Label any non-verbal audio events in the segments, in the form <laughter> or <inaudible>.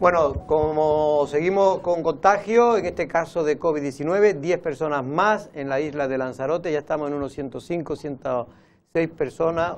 Bueno, como seguimos con contagio, en este caso de COVID-19, 10 personas más en la isla de Lanzarote, ya estamos en unos 105, 106 personas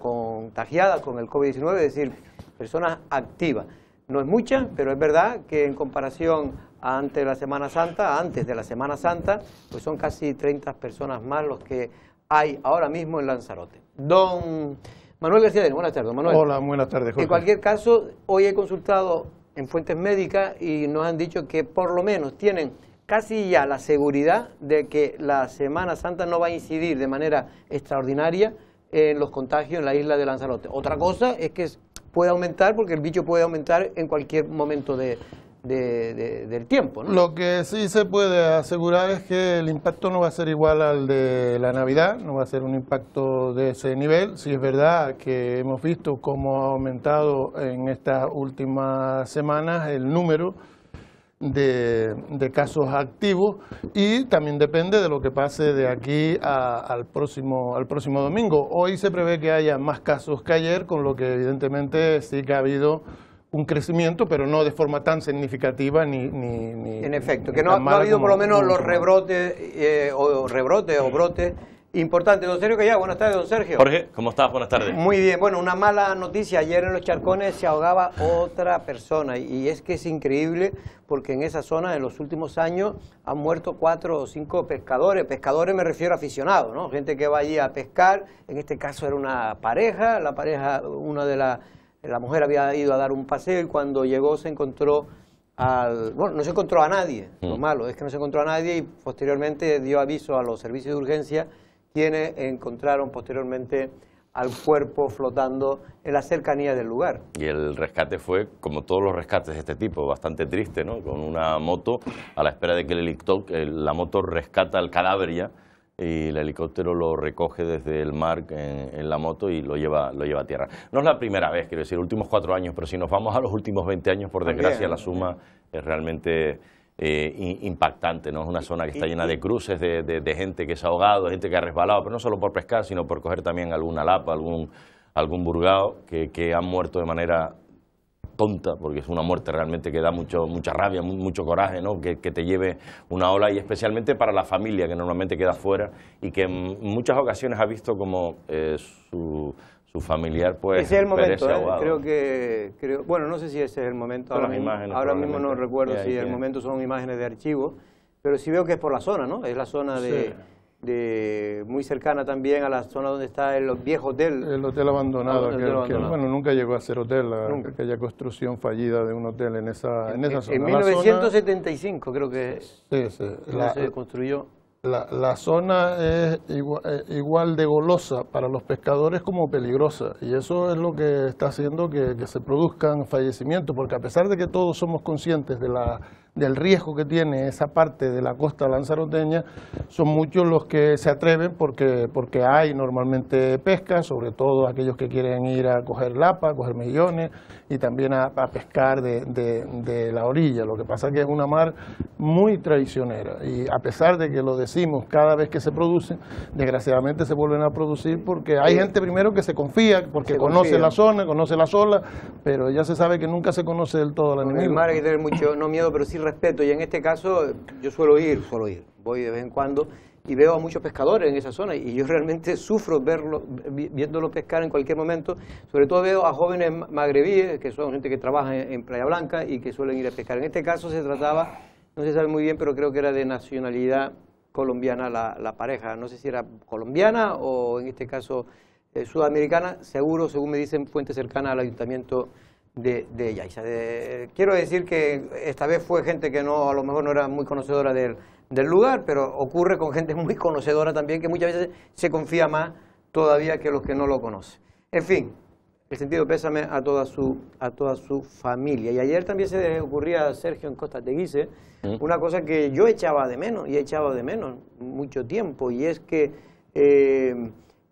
contagiadas con el COVID-19, es decir, personas activas. No es mucha, pero es verdad que en comparación a antes de la Semana Santa, antes de la Semana Santa, pues son casi 30 personas más los que hay ahora mismo en Lanzarote. Don Manuel García buenas tardes. Manuel. Hola, buenas tardes, En cualquier caso, hoy he consultado en fuentes médicas y nos han dicho que por lo menos tienen casi ya la seguridad de que la Semana Santa no va a incidir de manera extraordinaria en los contagios en la isla de Lanzarote. Otra cosa es que puede aumentar porque el bicho puede aumentar en cualquier momento de, del tiempo. Lo que sí se puede asegurar es que el impacto no va a ser igual al de la Navidad, no va a ser un impacto de ese nivel. Si es verdad que hemos visto cómo ha aumentado en estas últimas semanas el número de, casos activos y también depende de lo que pase de aquí al, próximo, al próximo domingo. Hoy se prevé que haya más casos que ayer, con lo que evidentemente sí que ha habido un crecimiento, pero no de forma tan significativa ni... ni, en efecto, que no, ha habido por lo menos los rebrotes, eh, o rebrotes o brotes importantes. Don Sergio Callao, buenas tardes, don Sergio. Jorge, ¿cómo estás? Buenas tardes. Muy bien, bueno, una mala noticia. Ayer en los charcones se ahogaba otra persona y es que es increíble porque en esa zona en los últimos años han muerto cuatro o cinco pescadores. Pescadores me refiero a aficionados, ¿no? Gente que va allí a pescar. En este caso era una pareja, la pareja, una de las la mujer había ido a dar un paseo y cuando llegó se encontró al... Bueno, no se encontró a nadie, lo mm. malo es que no se encontró a nadie y posteriormente dio aviso a los servicios de urgencia quienes encontraron posteriormente al cuerpo flotando en la cercanía del lugar. Y el rescate fue, como todos los rescates de este tipo, bastante triste, ¿no? Con una moto a la espera de que el helicóptero, la moto rescata al cadáver ya y el helicóptero lo recoge desde el mar en, la moto y lo lleva, lo lleva a tierra. No es la primera vez, quiero decir, últimos cuatro años, pero si nos vamos a los últimos 20 años, por desgracia, la suma es realmente... Eh, impactante, ¿no? Es una zona que está llena de cruces, de, gente que se ha ahogado, de gente que ha resbalado, pero no solo por pescar, sino por coger también alguna lapa, algún, algún burgao, que, que han muerto de manera tonta, porque es una muerte realmente que da mucho, mucha rabia, mucho coraje, ¿no? Que, te lleve una ola, y especialmente para la familia, que normalmente queda fuera y que en muchas ocasiones ha visto como eh, su, su, familiar pues Ese es el momento, ¿eh? creo que... bueno, no sé si ese es el momento, ahora, mismo, no recuerdo si el momento son imágenes de archivo, pero sí veo que es por la zona, ¿no? Es la zona de de, muy cercana también a la zona donde está el viejo hotel. El hotel abandonado, que, bueno, nunca llegó a ser hotel, aquella construcción fallida de un hotel en esa, en, zona. En 1975 creo que se construyó. La, la zona es eh, igual, de golosa para los pescadores como peligrosa y eso es lo que está haciendo que se produzcan fallecimientos, porque a pesar de que todos somos conscientes de la del riesgo que tiene esa parte de la costa lanzaroteña, son muchos los que se atreven porque, porque hay normalmente pesca, sobre todo aquellos que quieren ir a coger lapa, coger millones y también a, pescar de, de, la orilla. Lo que pasa es que es una mar muy traicionera y a pesar de que lo decimos cada vez que se produce, desgraciadamente se vuelven a producir porque hay gente primero que se confía, porque conoce la zona, conoce la sola, pero ya se sabe que nunca se conoce del todo la mar que tener mucho, no miedo, pero respeto. Y en este caso yo suelo ir, suelo ir, voy de vez en cuando y veo a muchos pescadores en esa zona y yo realmente sufro verlo, viéndolo pescar en cualquier momento. Sobre todo veo a jóvenes magrebíes, que son gente que trabaja en Playa Blanca y que suelen ir a pescar. En este caso se trataba, no se sabe muy bien, pero creo que era de nacionalidad colombiana la, pareja. No sé si era colombiana o en este caso eh, sudamericana. Seguro, según me dicen fuente cercana al ayuntamiento de, de eh, quiero decir que esta vez fue gente que no, a lo mejor no era muy conocedora del, del lugar, pero ocurre con gente <laughs> muy conocedora también, que muchas veces se confía más todavía que los que no lo conocen. En fin, el sentido pésame a toda su, a toda su familia. Y ayer también se le ocurría a Sergio en Costa Teguise Guise una cosa que yo echaba de menos, y he echado de menos mucho tiempo, y es que, eh,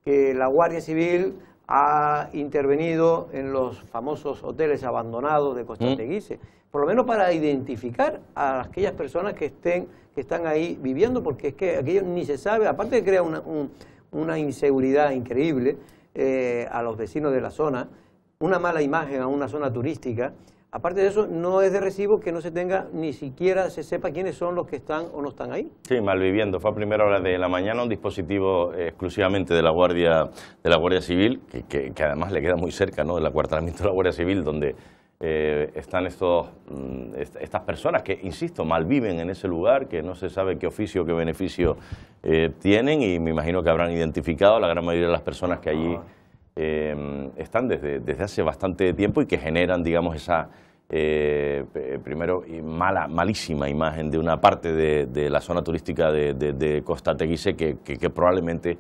que la Guardia Civil ha intervenido en los famosos hoteles abandonados de Costa de mm. Guise, por lo menos para identificar a aquellas personas que estén que están ahí viviendo, porque es que aquello ni se sabe, aparte que crea una, inseguridad increíble eh, a los vecinos de la zona, una mala imagen a una zona turística, Aparte de eso, no es de recibo que no se tenga, ni siquiera se sepa quiénes son los que están o no están ahí. Sí, malviviendo. Fue a primera hora de la mañana un dispositivo eh, exclusivamente de la Guardia, de la Guardia Civil, que, que, además le queda muy cerca, ¿no? acuartamiento de la Guardia Civil, donde eh, están estos, mm, estas personas que, insisto, malviven en ese lugar, que no se sabe qué oficio, qué beneficio eh, tienen y me imagino que habrán identificado la gran mayoría de las personas que allí... Ah. Em, están desde, desde, hace bastante tiempo y que generan, digamos, esa, eh, primero, mala, malísima imagen de una parte de, la zona turística de, Costa Teguise que, probablemente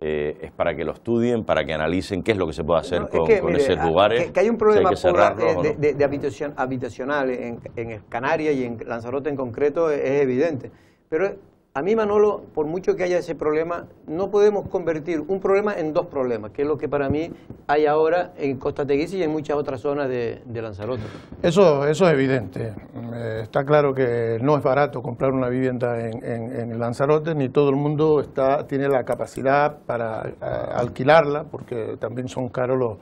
eh, es para que lo estudien, para que analicen qué es lo que se puede hacer con, esos ah, lugares. Que, hay un problema de, habitación, habitacional en, en Canarias y en Lanzarote en concreto es, es evidente. Pero a mí, Manolo, por mucho que haya ese problema, no podemos convertir un problema en dos problemas, que es lo que para mí hay ahora en Costa Teguise y en muchas otras zonas de, Lanzarote. Eso, eso es evidente. Eh, está claro que no es barato comprar una vivienda en, en, Lanzarote, ni todo el mundo está, tiene la capacidad para eh, alquilarla, porque también son caros los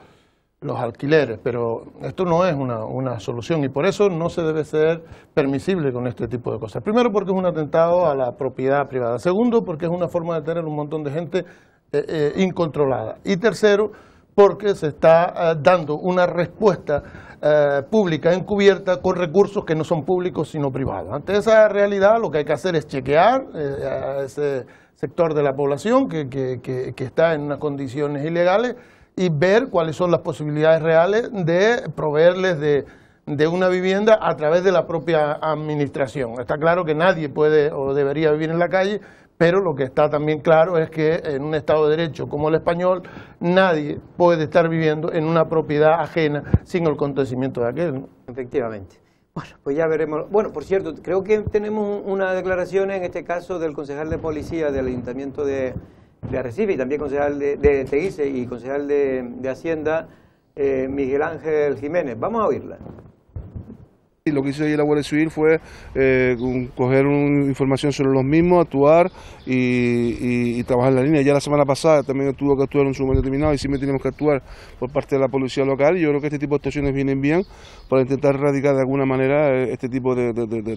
los alquileres, pero esto no es una, solución y por eso no se debe ser permisible con este tipo de cosas. Primero porque es un atentado a la propiedad privada, segundo porque es una forma de tener un montón de gente eh, eh, incontrolada y tercero porque se está eh, dando una respuesta pública encubierta con recursos que no son públicos sino privados. Ante esa realidad lo que hay que hacer es chequear a ese sector de la población que, que está en unas condiciones ilegales y ver cuáles son las posibilidades reales de proveerles de, una vivienda a través de la propia administración. Está claro que nadie puede o debería vivir en la calle, pero lo que está también claro es que en un Estado de Derecho como el español, nadie puede estar viviendo en una propiedad ajena sin el acontecimiento de aquel. Efectivamente. Bueno, pues ya veremos. Bueno, por cierto, creo que tenemos una declaración en este caso del concejal de policía del Ayuntamiento de, de Arrecife y también concejal de, de Teguise y concejal de, de Hacienda, eh, Miguel Ángel Jiménez. Vamos a oírla. Y lo que hizo ahí la Guardia Civil fue eh, coger información sobre los mismos, actuar y, trabajar en trabajar la línea. Ya la semana pasada también tuvo que actuar en un determinado y siempre tenemos que actuar por parte de la policía local. Yo creo que este tipo de actuaciones vienen bien para intentar erradicar de alguna manera eh, este tipo de,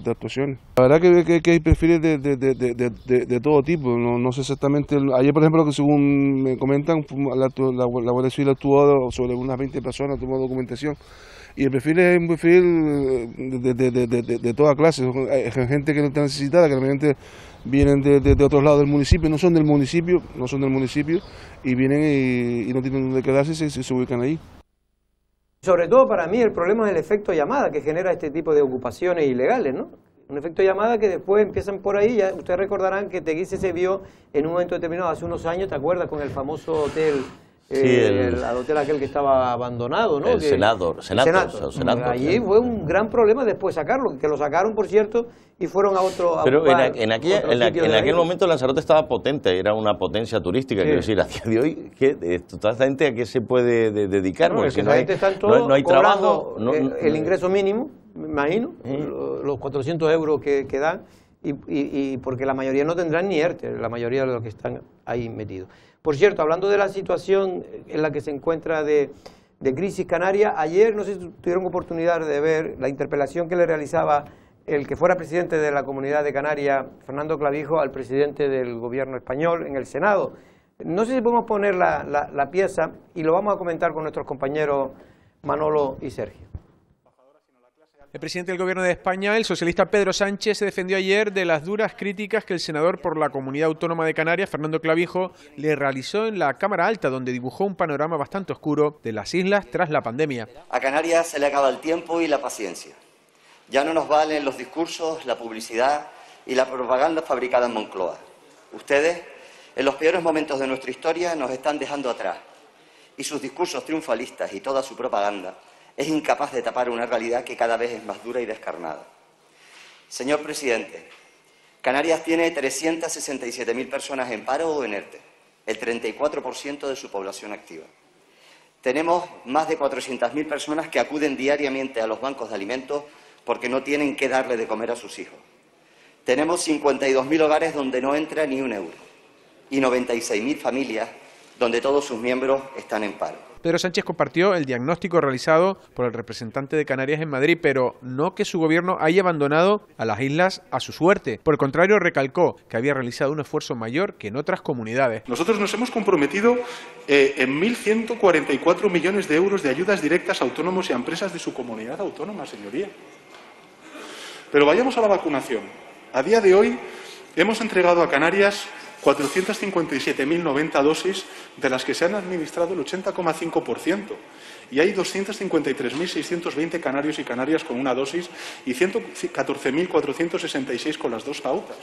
actuaciones. La verdad que, que, hay perfiles de, todo tipo, no, sé exactamente. Ayer, por ejemplo, que según me comentan, la, la, la Guardia Civil actuó sobre unas 20 personas, tomó documentación. Y el perfil es un perfil eh, de, de, toda clase, gente que no está necesitada, que realmente vienen de, otros lados del municipio, no son del municipio, no son del municipio, y vienen y, no tienen dónde quedarse y se, ubican ahí. Sobre todo para mí el problema es el efecto llamada que genera este tipo de ocupaciones ilegales, ¿no? Un efecto llamada que después empiezan por ahí, ya ustedes recordarán que Teguise se vio en un momento determinado hace unos años, ¿te acuerdas? Con el famoso hotel eh, el, hotel aquel que estaba abandonado, ¿no? El senador, Allí fue un gran problema después sacarlo, que lo sacaron, por cierto, y fueron a otro. Pero en, aquel momento Lanzarote estaba potente, era una potencia turística, quiero decir, a día de hoy, ¿qué, toda esta gente a qué se puede dedicar, no, hay, trabajo. Eh, el, ingreso mínimo, me imagino, los 400 euros que, que dan, y, y porque la mayoría no tendrán ni ERTE, la mayoría de los que están ahí metidos. Por cierto, hablando de la situación en la que se encuentra de, crisis canaria, ayer no sé si tuvieron oportunidad de ver la interpelación que le realizaba el que fuera presidente de la Comunidad de Canarias, Fernando Clavijo, al presidente del gobierno español en el Senado. No sé si podemos poner la pieza y lo vamos a comentar con nuestros compañeros Manolo y Sergio. El presidente del Gobierno de España, el socialista Pedro Sánchez, se defendió ayer de las duras críticas que el senador por la Comunidad Autónoma de Canarias, Fernando Clavijo, le realizó en la Cámara Alta, donde dibujó un panorama bastante oscuro de las islas tras la pandemia. A Canarias se le acaba el tiempo y la paciencia. Ya no nos valen los discursos, la publicidad y la propaganda fabricada en Moncloa. Ustedes, en los peores momentos de nuestra historia, nos están dejando atrás y sus discursos triunfalistas y toda su propaganda es incapaz de tapar una realidad que cada vez es más dura y descarnada. Señor presidente, Canarias tiene 367.000 personas en paro o en ERTE, el 34% de su población activa. Tenemos más de 400.000 personas que acuden diariamente a los bancos de alimentos porque no tienen qué darle de comer a sus hijos. Tenemos 52.000 hogares donde no entra ni un euro y 96.000 familias donde todos sus miembros están en paro. Pedro Sánchez compartió el diagnóstico realizado por el representante de Canarias en Madrid, pero no que su gobierno haya abandonado a las islas a su suerte. Por el contrario, recalcó que había realizado un esfuerzo mayor que en otras comunidades. Nosotros nos hemos comprometido eh, en 1.144 millones de euros de ayudas directas a autónomos y a empresas de su comunidad autónoma, señoría. Pero vayamos a la vacunación. A día de hoy hemos entregado a Canarias 457.090 dosis de las que se han administrado el 80,5%. Y hay 253.620 canarios y canarias con una dosis y 114.466 con las dos pautas.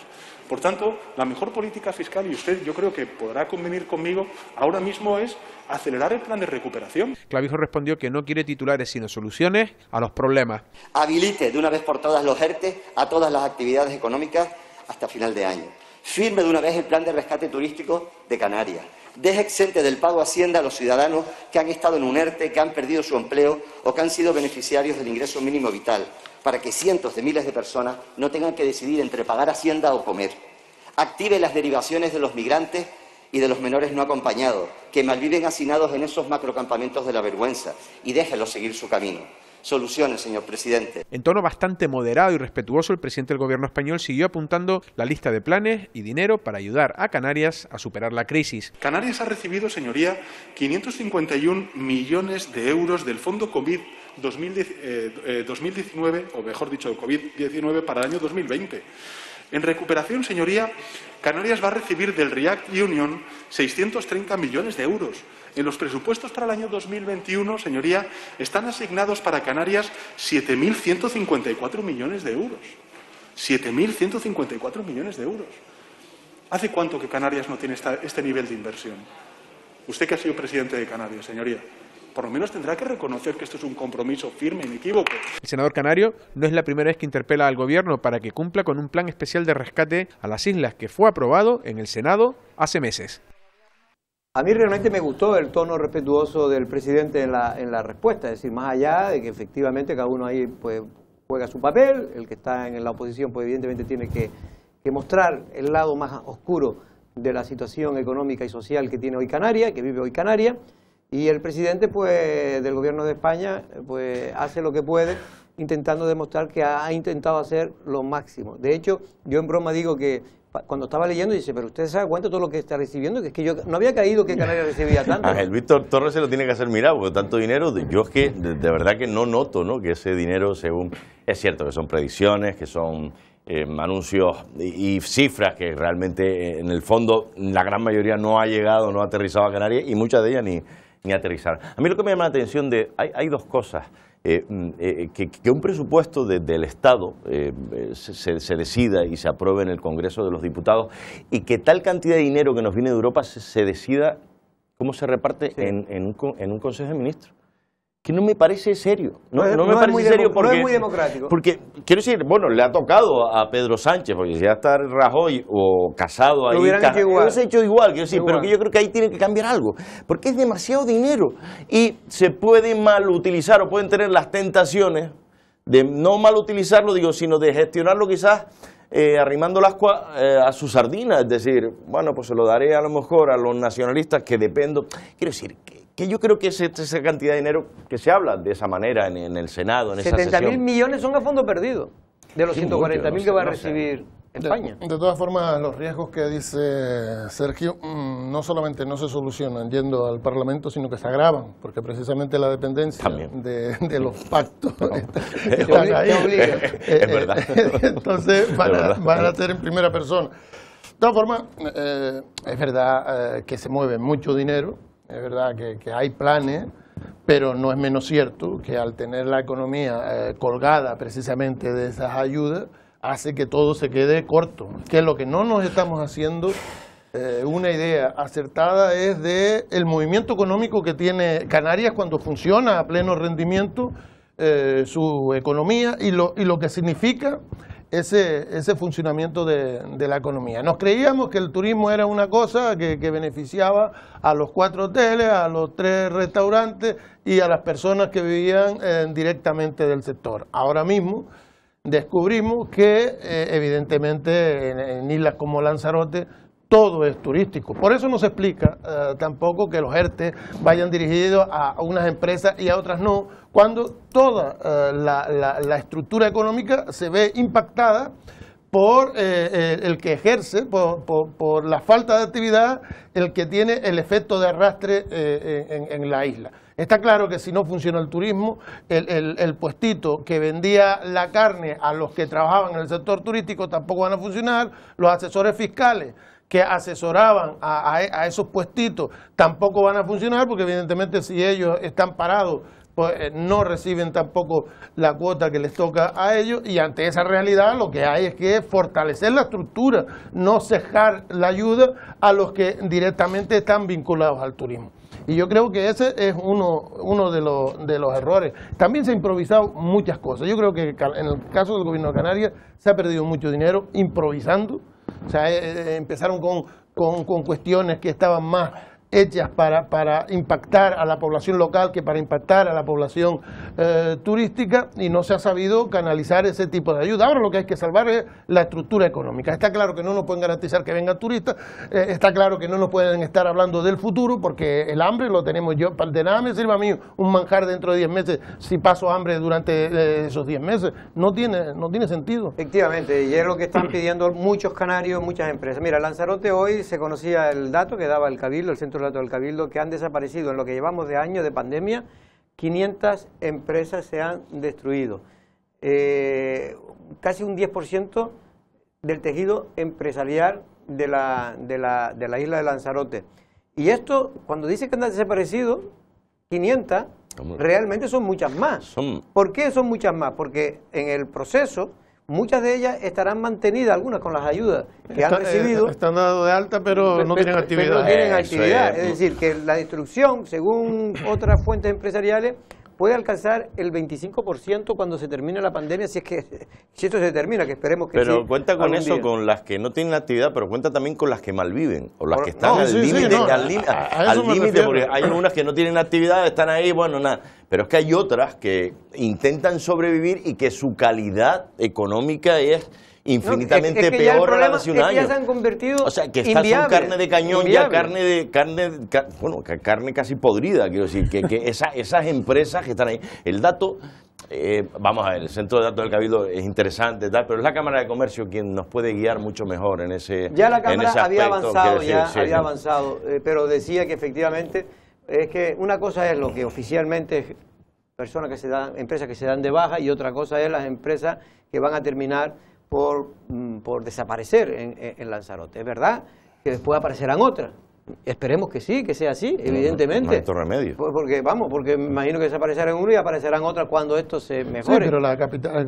Por tanto, la mejor política fiscal, y usted yo creo que podrá convenir conmigo, ahora mismo es acelerar el plan de recuperación. Clavijo respondió que no quiere titulares sino soluciones a los problemas. Habilite de una vez por todas los ERTE a todas las actividades económicas hasta final de año. Firme de una vez el plan de rescate turístico de Canarias. Deje exente del pago Hacienda a los ciudadanos que han estado en un ERTE, que han perdido su empleo o que han sido beneficiarios del ingreso mínimo vital, para que cientos de miles de personas no tengan que decidir entre pagar Hacienda o comer. Active las derivaciones de los migrantes y de los menores no acompañados, que malviven hacinados en esos macrocampamentos de la vergüenza, y déjelos seguir su camino soluciones, señor presidente. En tono bastante moderado y respetuoso, el presidente del gobierno español siguió apuntando la lista de planes y dinero para ayudar a Canarias a superar la crisis. Canarias ha recibido, señoría, 551 millones de euros del Fondo COVID 2019, eh, eh, o mejor dicho, COVID-19 para el año 2020. En recuperación, señoría, Canarias va a recibir del React Union 630 millones de euros en los presupuestos para el año 2021, señoría, están asignados para Canarias 7.154 millones de euros. 7.154 millones de euros. ¿Hace cuánto que Canarias no tiene este nivel de inversión? Usted que ha sido presidente de Canarias, señoría, por lo menos tendrá que reconocer que esto es un compromiso firme, e inequívoco. El senador canario no es la primera vez que interpela al gobierno para que cumpla con un plan especial de rescate a las islas que fue aprobado en el Senado hace meses. A mí realmente me gustó el tono respetuoso del presidente en la, en la respuesta, es decir, más allá de que efectivamente cada uno ahí pues, juega su papel, el que está en la oposición pues evidentemente tiene que, que mostrar el lado más oscuro de la situación económica y social que tiene hoy Canarias, que vive hoy Canarias, y el presidente pues, del gobierno de España pues, hace lo que puede intentando demostrar que ha intentado hacer lo máximo. De hecho, yo en broma digo que cuando estaba leyendo, dice, pero usted se da cuenta todo lo que está recibiendo, que es que yo no había caído que Canarias recibía <laughs> tanto. Ah, el Víctor Torres se lo tiene que hacer mirar, porque tanto dinero, yo es que de, verdad que no noto ¿no? que ese dinero, según, es cierto que son predicciones, que son em, anuncios y, cifras que realmente eh, en el fondo la gran mayoría no ha llegado, no ha aterrizado a Canarias y muchas de ellas ni, ni aterrizaron. A mí lo que me llama la atención de, hay, hay dos cosas. Eh, mm, eh, que, un presupuesto del Estado eh, se, decida y se apruebe en el Congreso de los Diputados y que tal cantidad de dinero que nos viene de Europa se, decida cómo se reparte en, en un Consejo de Ministros que no me parece serio. No, me parece serio porque... es muy democrático. Porque, quiero decir, bueno, le ha tocado a Pedro Sánchez, porque si ya está Rajoy o Casado ahí... hubieran hecho igual. hecho igual, pero que yo creo que ahí tiene que cambiar algo. Porque es demasiado dinero y se puede mal utilizar o pueden tener las tentaciones de no mal utilizarlo, digo, sino de gestionarlo quizás eh, arrimando las cuas eh, a su sardina, es decir, bueno, pues se lo daré a lo mejor a los nacionalistas que dependo. Quiero decir, que que yo creo que es este, esa cantidad de dinero que se habla de esa manera en, el Senado, en 70 mil millones son a fondo perdido de los 140 mil que va a recibir España. De, todas formas, los riesgos que dice Sergio mm, no solamente no se solucionan yendo al Parlamento, sino que se agravan, porque precisamente la dependencia de, los pactos <laughs> <laughs> <laughs> es verdad. Entonces van a, ser en primera persona. De todas formas, eh, es verdad eh, que se mueve mucho dinero, es verdad que, hay planes, pero no es menos cierto que al tener la economía eh, colgada precisamente de esas ayudas, hace que todo se quede corto. Que lo que no nos estamos haciendo eh, una idea acertada es de el movimiento económico que tiene Canarias cuando funciona a pleno rendimiento eh, su economía y lo, y lo que significa ese, ese funcionamiento de, la economía. Nos creíamos que el turismo era una cosa que, beneficiaba a los cuatro hoteles, a los tres restaurantes y a las personas que vivían eh, directamente del sector. Ahora mismo descubrimos que eh, evidentemente en islas como Lanzarote todo es turístico. Por eso no se explica eh, tampoco que los ERTE vayan dirigidos a unas empresas y a otras no, cuando toda eh, la, estructura económica se ve impactada por eh, el que ejerce, por, la falta de actividad, el que tiene el efecto de arrastre en, la isla. Está claro que si no funciona el turismo, el, puestito que vendía la carne a los que trabajaban en el sector turístico tampoco van a funcionar, los asesores fiscales que asesoraban a, esos puestitos tampoco van a funcionar porque evidentemente si ellos están parados pues eh, no reciben tampoco la cuota que les toca a ellos y ante esa realidad lo que hay es que fortalecer la estructura, no cejar la ayuda a los que directamente están vinculados al turismo. Y yo creo que ese es uno, uno de, los, de los errores. También se han improvisado muchas cosas. Yo creo que en el caso del gobierno de Canarias se ha perdido mucho dinero improvisando. O sea, eh, eh, empezaron con, con, cuestiones que estaban más hechas para, para impactar a la población local que para impactar a la población eh, turística y no se ha sabido canalizar ese tipo de ayuda. Ahora lo que hay que salvar es la estructura económica. Está claro que no nos pueden garantizar que vengan turistas, eh, está claro que no nos pueden estar hablando del futuro porque el hambre lo tenemos yo. De nada me sirve a mí un manjar dentro de 10 meses si paso hambre durante eh, esos 10 meses. No tiene, no tiene sentido. Efectivamente, y es lo que están pidiendo muchos canarios, muchas empresas. Mira, Lanzarote hoy se conocía el dato que daba el Cabildo, el Centro estos Cabildo, que han desaparecido en lo que llevamos de año de pandemia, 500 empresas se han destruido. Eh, casi un 10% del tejido empresarial de la, de, la, de la isla de Lanzarote. Y esto, cuando dice que han desaparecido 500, realmente son muchas más. ¿Por qué son muchas más? Porque en el proceso muchas de ellas estarán mantenidas, algunas con las ayudas que han eh, recibido. están dado de alta, pero, no tienen actividad. Pero tienen actividad. Es, es decir, que la destrucción, según otras fuentes empresariales, puede alcanzar el 25% cuando se termine la pandemia, si es que <laughs> si esto se termina, que esperemos que Pero cuenta con eso, con las que no tienen actividad, pero cuenta también con las que malviven, o las que están al límite, porque hay unas que no tienen actividad, están ahí, bueno, nada. Pero es que hay otras que intentan sobrevivir y que su calidad económica es infinitamente peor hace un año. Ya se han convertido o sea, que carne de cañón, ya carne de carne, bueno, carne casi podrida, quiero decir, que, esas empresas que están ahí. El dato, eh, vamos a ver, el centro de datos del Cabildo es interesante, tal, pero es la Cámara de Comercio quien nos puede guiar mucho mejor en ese. Ya la Cámara había avanzado, ya había avanzado, eh, pero decía que efectivamente es que una cosa es lo que oficialmente personas que se dan, empresas que se dan de baja y otra cosa es las empresas que van a terminar por, mm, por desaparecer en, en Lanzarote. Es verdad que después aparecerán otras, Esperemos que sí, que sea así, evidentemente. Porque, vamos, porque imagino que desaparecerán uno y aparecerán otras cuando esto se mejore. Sí, pero la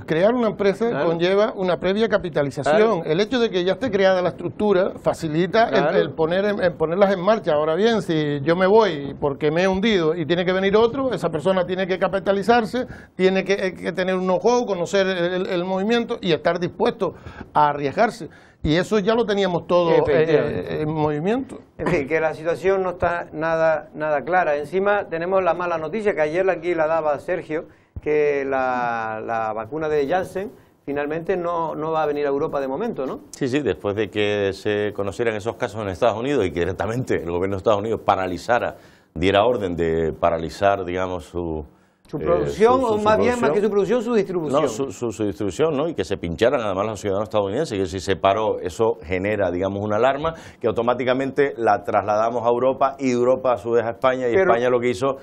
crear una empresa conlleva una previa capitalización. El hecho de que ya esté creada la estructura facilita el, poner en, ponerlas en marcha. Ahora bien, si yo me voy porque me he hundido y tiene que venir otro, esa persona tiene que capitalizarse, tiene que, eh, tener un ojo, conocer el movimiento y estar dispuesto a arriesgarse. Y eso ya lo teníamos todo eh, en movimiento. En fin, que la situación no está nada, clara. Encima tenemos la mala noticia, que ayer aquí la daba Sergio, que la, vacuna de Janssen finalmente no, no va a venir a Europa de momento, ¿no? Sí, sí, después de que se conocieran esos casos en Estados Unidos y que directamente el gobierno de Estados Unidos paralizara, diera orden de paralizar, digamos, su ¿Su eh, producción o más bien más que su producción, su distribución? No, su, distribución, ¿no? Y que se pincharan además los ciudadanos estadounidenses, que si se paró, eso genera, digamos, una alarma que automáticamente la trasladamos a Europa y Europa a su vez a España y España lo que hizo,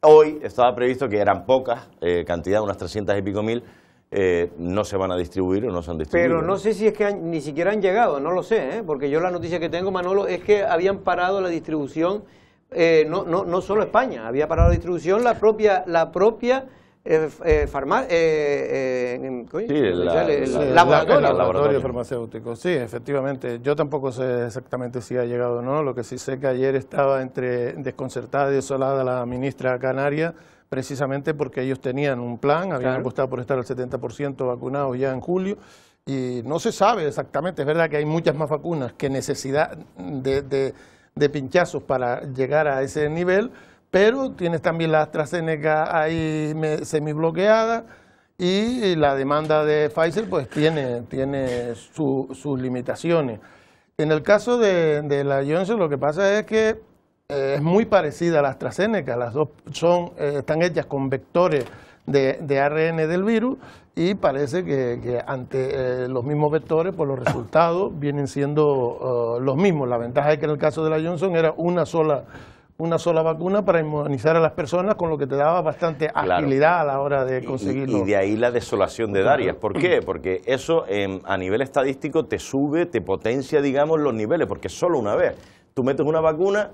hoy estaba previsto que eran pocas, eh, cantidad, unas 300 y pico mil, eh, no se van a distribuir o no se han distribuido. Pero no sé si es que ni siquiera han llegado, no lo sé, ¿eh? porque yo la noticia que tengo, Manolo, es que habían parado la distribución eh, no, no, no solo España, había parado la distribución la propia, la propia eh, eh, sí, el, laboratorio. farmacéutico. Sí, efectivamente. Yo tampoco sé exactamente si ha llegado o no. Lo que sí sé que ayer estaba entre desconcertada y desolada la ministra canaria, precisamente porque ellos tenían un plan, habían apostado por estar al 70% vacunados ya en julio. Y no se sabe exactamente, es verdad que hay muchas más vacunas que necesidad de de pinchazos para llegar a ese nivel, pero tienes también la AstraZeneca ahí semibloqueada y la demanda de Pfizer pues tiene, tiene sus limitaciones. En el caso de, la Johnson lo que pasa es que eh, es muy parecida a la AstraZeneca, las dos son, eh, están hechas con vectores de, de ARN del virus, y parece que, ante eh, los mismos vectores, pues los resultados vienen siendo eh, los mismos. La ventaja es que en el caso de la Johnson era una sola una sola vacuna para inmunizar a las personas, con lo que te daba bastante agilidad a la hora de conseguirlo. Y, de ahí la desolación de Darias. ¿Por qué? <clears throat> Porque eso em, a nivel estadístico te sube, te potencia, digamos, los niveles, porque solo una vez. Tú metes una vacuna,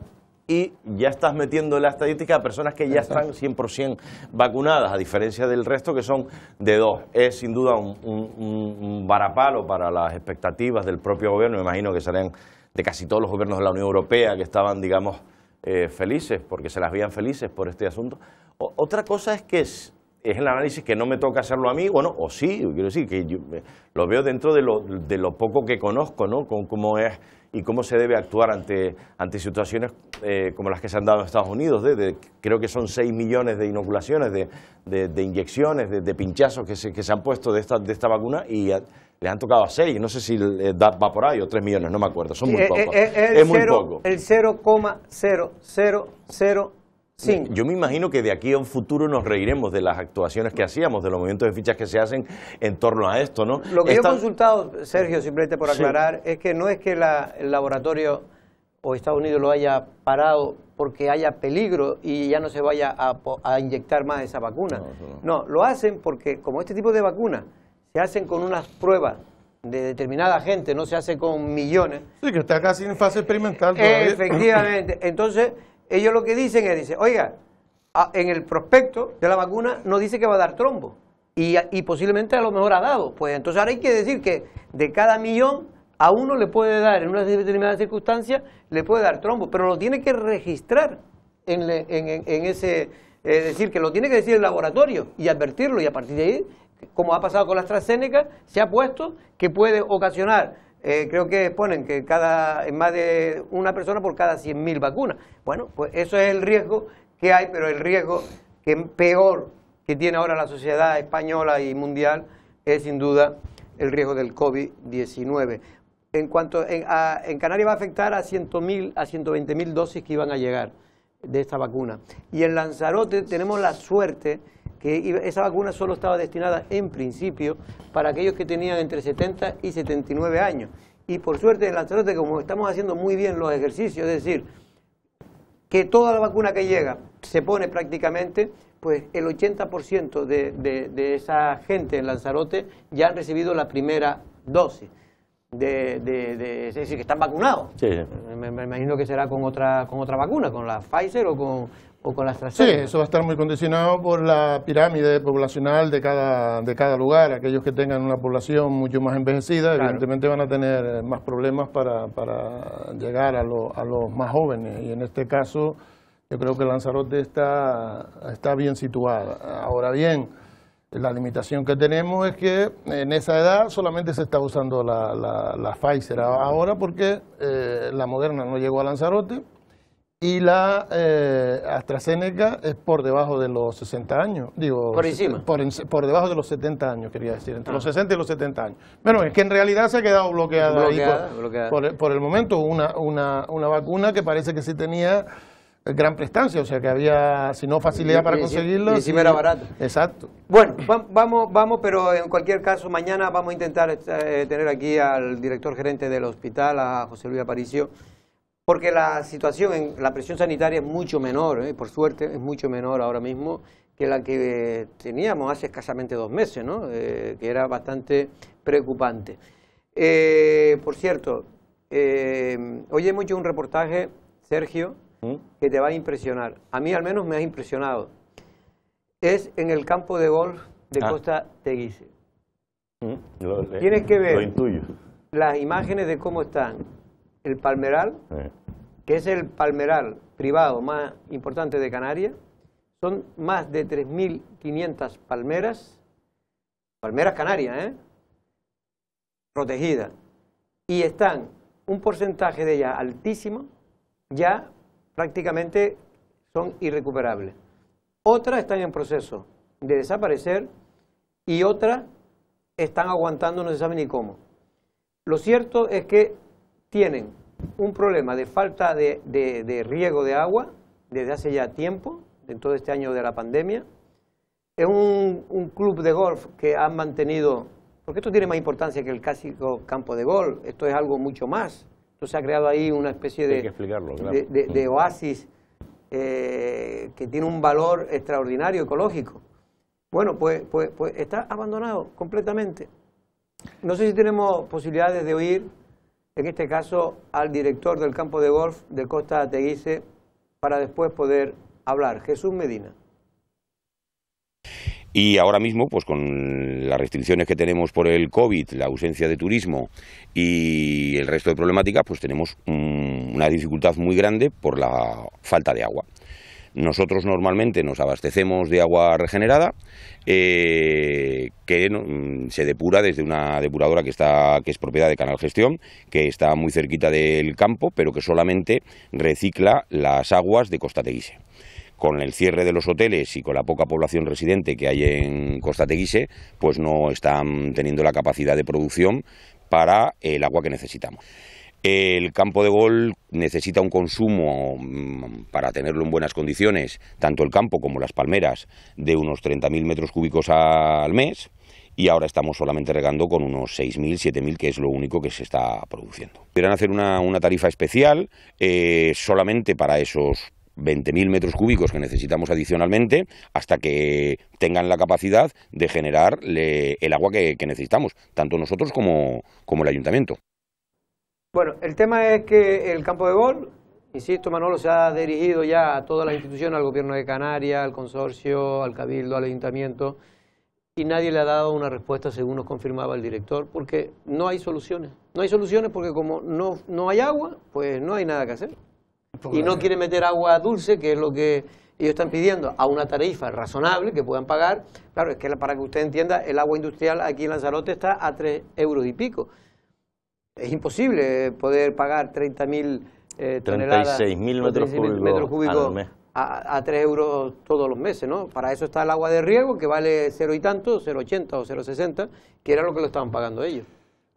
y ya estás metiendo en la estadística a personas que ya están 100% vacunadas, a diferencia del resto que son de dos. Es sin duda un, un, varapalo para las expectativas del propio gobierno, me imagino que serán de casi todos los gobiernos de la Unión Europea que estaban, digamos, eh, felices, porque se las veían felices por este asunto. otra cosa es que es, el análisis que no me toca hacerlo a mí, bueno, o sí, quiero decir que eh, lo veo dentro de lo, de lo poco que conozco, ¿no? Con es y cómo se debe actuar ante, ante situaciones eh, como las que se han dado en Estados Unidos, de, creo que son 6 millones de inoculaciones, de, de, inyecciones, de, pinchazos que se, que se, han puesto de esta, de esta vacuna y les han tocado a 6, no sé si eh, va por ahí o 3 millones, no me acuerdo, son muy eh, pocos. Es, muy cero, poco. El cero Sí. Yo me imagino que de aquí a un futuro nos reiremos de las actuaciones que hacíamos, de los movimientos de fichas que se hacen en torno a esto, ¿no? Lo que yo he consultado, Sergio, simplemente por aclarar, es que no es que el laboratorio o Estados Unidos lo haya parado porque haya peligro y ya no se vaya a, inyectar más esa vacuna. No, lo hacen porque como este tipo de vacunas se hacen con unas pruebas de determinada gente, no se hace con millones. Sí, que está casi en fase experimental. Efectivamente. Entonces, ellos lo que dicen es, dice, oiga, en el prospecto de la vacuna no dice que va a dar trombo y, posiblemente a lo mejor ha dado. Pues entonces ahora hay que decir que de cada millón a uno le puede dar, en una determinada circunstancia, le puede dar trombo, pero lo tiene que registrar en, ese, es decir, que lo tiene que decir el laboratorio y advertirlo y a partir de ahí, como ha pasado con la AstraZeneca, se ha puesto que puede ocasionar eh, creo que ponen que cada es más de una persona por cada 100.000 vacunas. Bueno, pues eso es el riesgo que hay, pero el riesgo que peor que tiene ahora la sociedad española y mundial es sin duda el riesgo del COVID-19. En cuanto en, a, Canarias va a afectar a 100.000 a 120.000 dosis que iban a llegar de esta vacuna. Y en Lanzarote tenemos la suerte que esa vacuna solo estaba destinada en principio para aquellos que tenían entre 70 y 79 años. Y por suerte en Lanzarote, como estamos haciendo muy bien los ejercicios, es decir, que toda la vacuna que llega se pone prácticamente, pues el 80% de, de, de, esa gente en Lanzarote ya han recibido la primera dosis. De, es decir, que están vacunados. Me, me, imagino que será con otra, con otra vacuna, con la Pfizer o con, Sí, eso va a estar muy condicionado por la pirámide poblacional de cada, de cada lugar. Aquellos que tengan una población mucho más envejecida, evidentemente van a tener más problemas para, llegar a, a los más jóvenes. Y en este caso, yo creo que Lanzarote está, está bien situada. Ahora bien, la limitación que tenemos es que en esa edad solamente se está usando la, la, Pfizer ahora porque eh, la Moderna no llegó a Lanzarote, y la eh, AstraZeneca es por debajo de los 60 años, digo... Por encima. Por, debajo de los 70 años, quería decir, entre ah. los 60 y los 70 años. Bueno, es que en realidad se ha quedado bloqueada, ahí por, el momento una, una, una vacuna que parece que sí tenía gran prestancia, o sea que había, si no, facilidad para conseguirlo. Y encima era barato. Exacto. Bueno, vamos, vamos, pero en cualquier caso, mañana vamos a intentar eh, tener aquí al director gerente del hospital, a José Luis Aparicio porque la situación, en, la presión sanitaria es mucho menor, ¿eh? por suerte es mucho menor ahora mismo que la que eh, teníamos hace escasamente dos meses, ¿no? Eh, que era bastante preocupante. por cierto, hoy hemos hecho un reportaje, Sergio, ¿Mm? que te va a impresionar. A mí al menos me ha impresionado. Es en el campo de golf de ah. Costa Teguise. ¿Mm? Tienes que ver las imágenes de cómo están el palmeral, que es el palmeral privado más importante de Canarias, son más de 3.500 palmeras, palmeras canarias, ¿eh? protegidas, y están un porcentaje de ellas altísimo, ya prácticamente son irrecuperables. Otras están en proceso de desaparecer y otras están aguantando, no se sabe ni cómo. Lo cierto es que tienen un problema de falta de, riego de agua desde hace ya tiempo, en todo este año de la pandemia. Es un, club de golf que han mantenido, porque esto tiene más importancia que el clásico campo de golf, esto es algo mucho más. Entonces ha creado ahí una especie de, de, oasis eh, que tiene un valor extraordinario ecológico. Bueno, pues, pues, pues, está abandonado completamente. No sé si tenemos posibilidades de oír en este caso al director del campo de golf de Costa Ateguise, para después poder hablar. Jesús Medina. Y ahora mismo, pues con las restricciones que tenemos por el COVID, la ausencia de turismo y el resto de problemáticas, pues tenemos una dificultad muy grande por la falta de agua. Nosotros normalmente nos abastecemos de agua regenerada eh, que mm, se depura desde una depuradora que, está, que es propiedad de Canal Gestión, que está muy cerquita del campo, pero que solamente recicla las aguas de Costa Teguise con el cierre de los hoteles y con la poca población residente que hay en Costa Teguise, pues no están teniendo la capacidad de producción para el agua que necesitamos. El campo de gol necesita un consumo, mm, para tenerlo en buenas condiciones, tanto el campo como las palmeras, de unos 30.000 metros cúbicos al mes y ahora estamos solamente regando con unos 6.000, 7.000, que es lo único que se está produciendo. Quieren hacer una, tarifa especial eh, solamente para esos 20.000 metros cúbicos que necesitamos adicionalmente hasta que tengan la capacidad de generar el agua que, necesitamos, tanto nosotros como el ayuntamiento. Bueno, el tema es que el campo de gol, insisto, Manolo se ha dirigido ya a todas las instituciones, al gobierno de Canarias, al consorcio, al cabildo, al ayuntamiento, y nadie le ha dado una respuesta según nos confirmaba el director, porque no hay soluciones. No hay soluciones porque como no, no hay agua, pues no hay nada que hacer. Y no quiere meter agua dulce, que es lo que ellos están pidiendo, a una tarifa razonable que puedan pagar. Claro, es que para que usted entienda, el agua industrial aquí en Lanzarote está a 3 euros y pico es imposible poder pagar 30.000 eh, toneladas. 36.000 metros, cúbicos a, a, 3 euros todos los meses, ¿no? Para eso está el agua de riego, que vale 0 y tanto, 0,80 o 0,60, que era lo que lo estaban pagando ellos.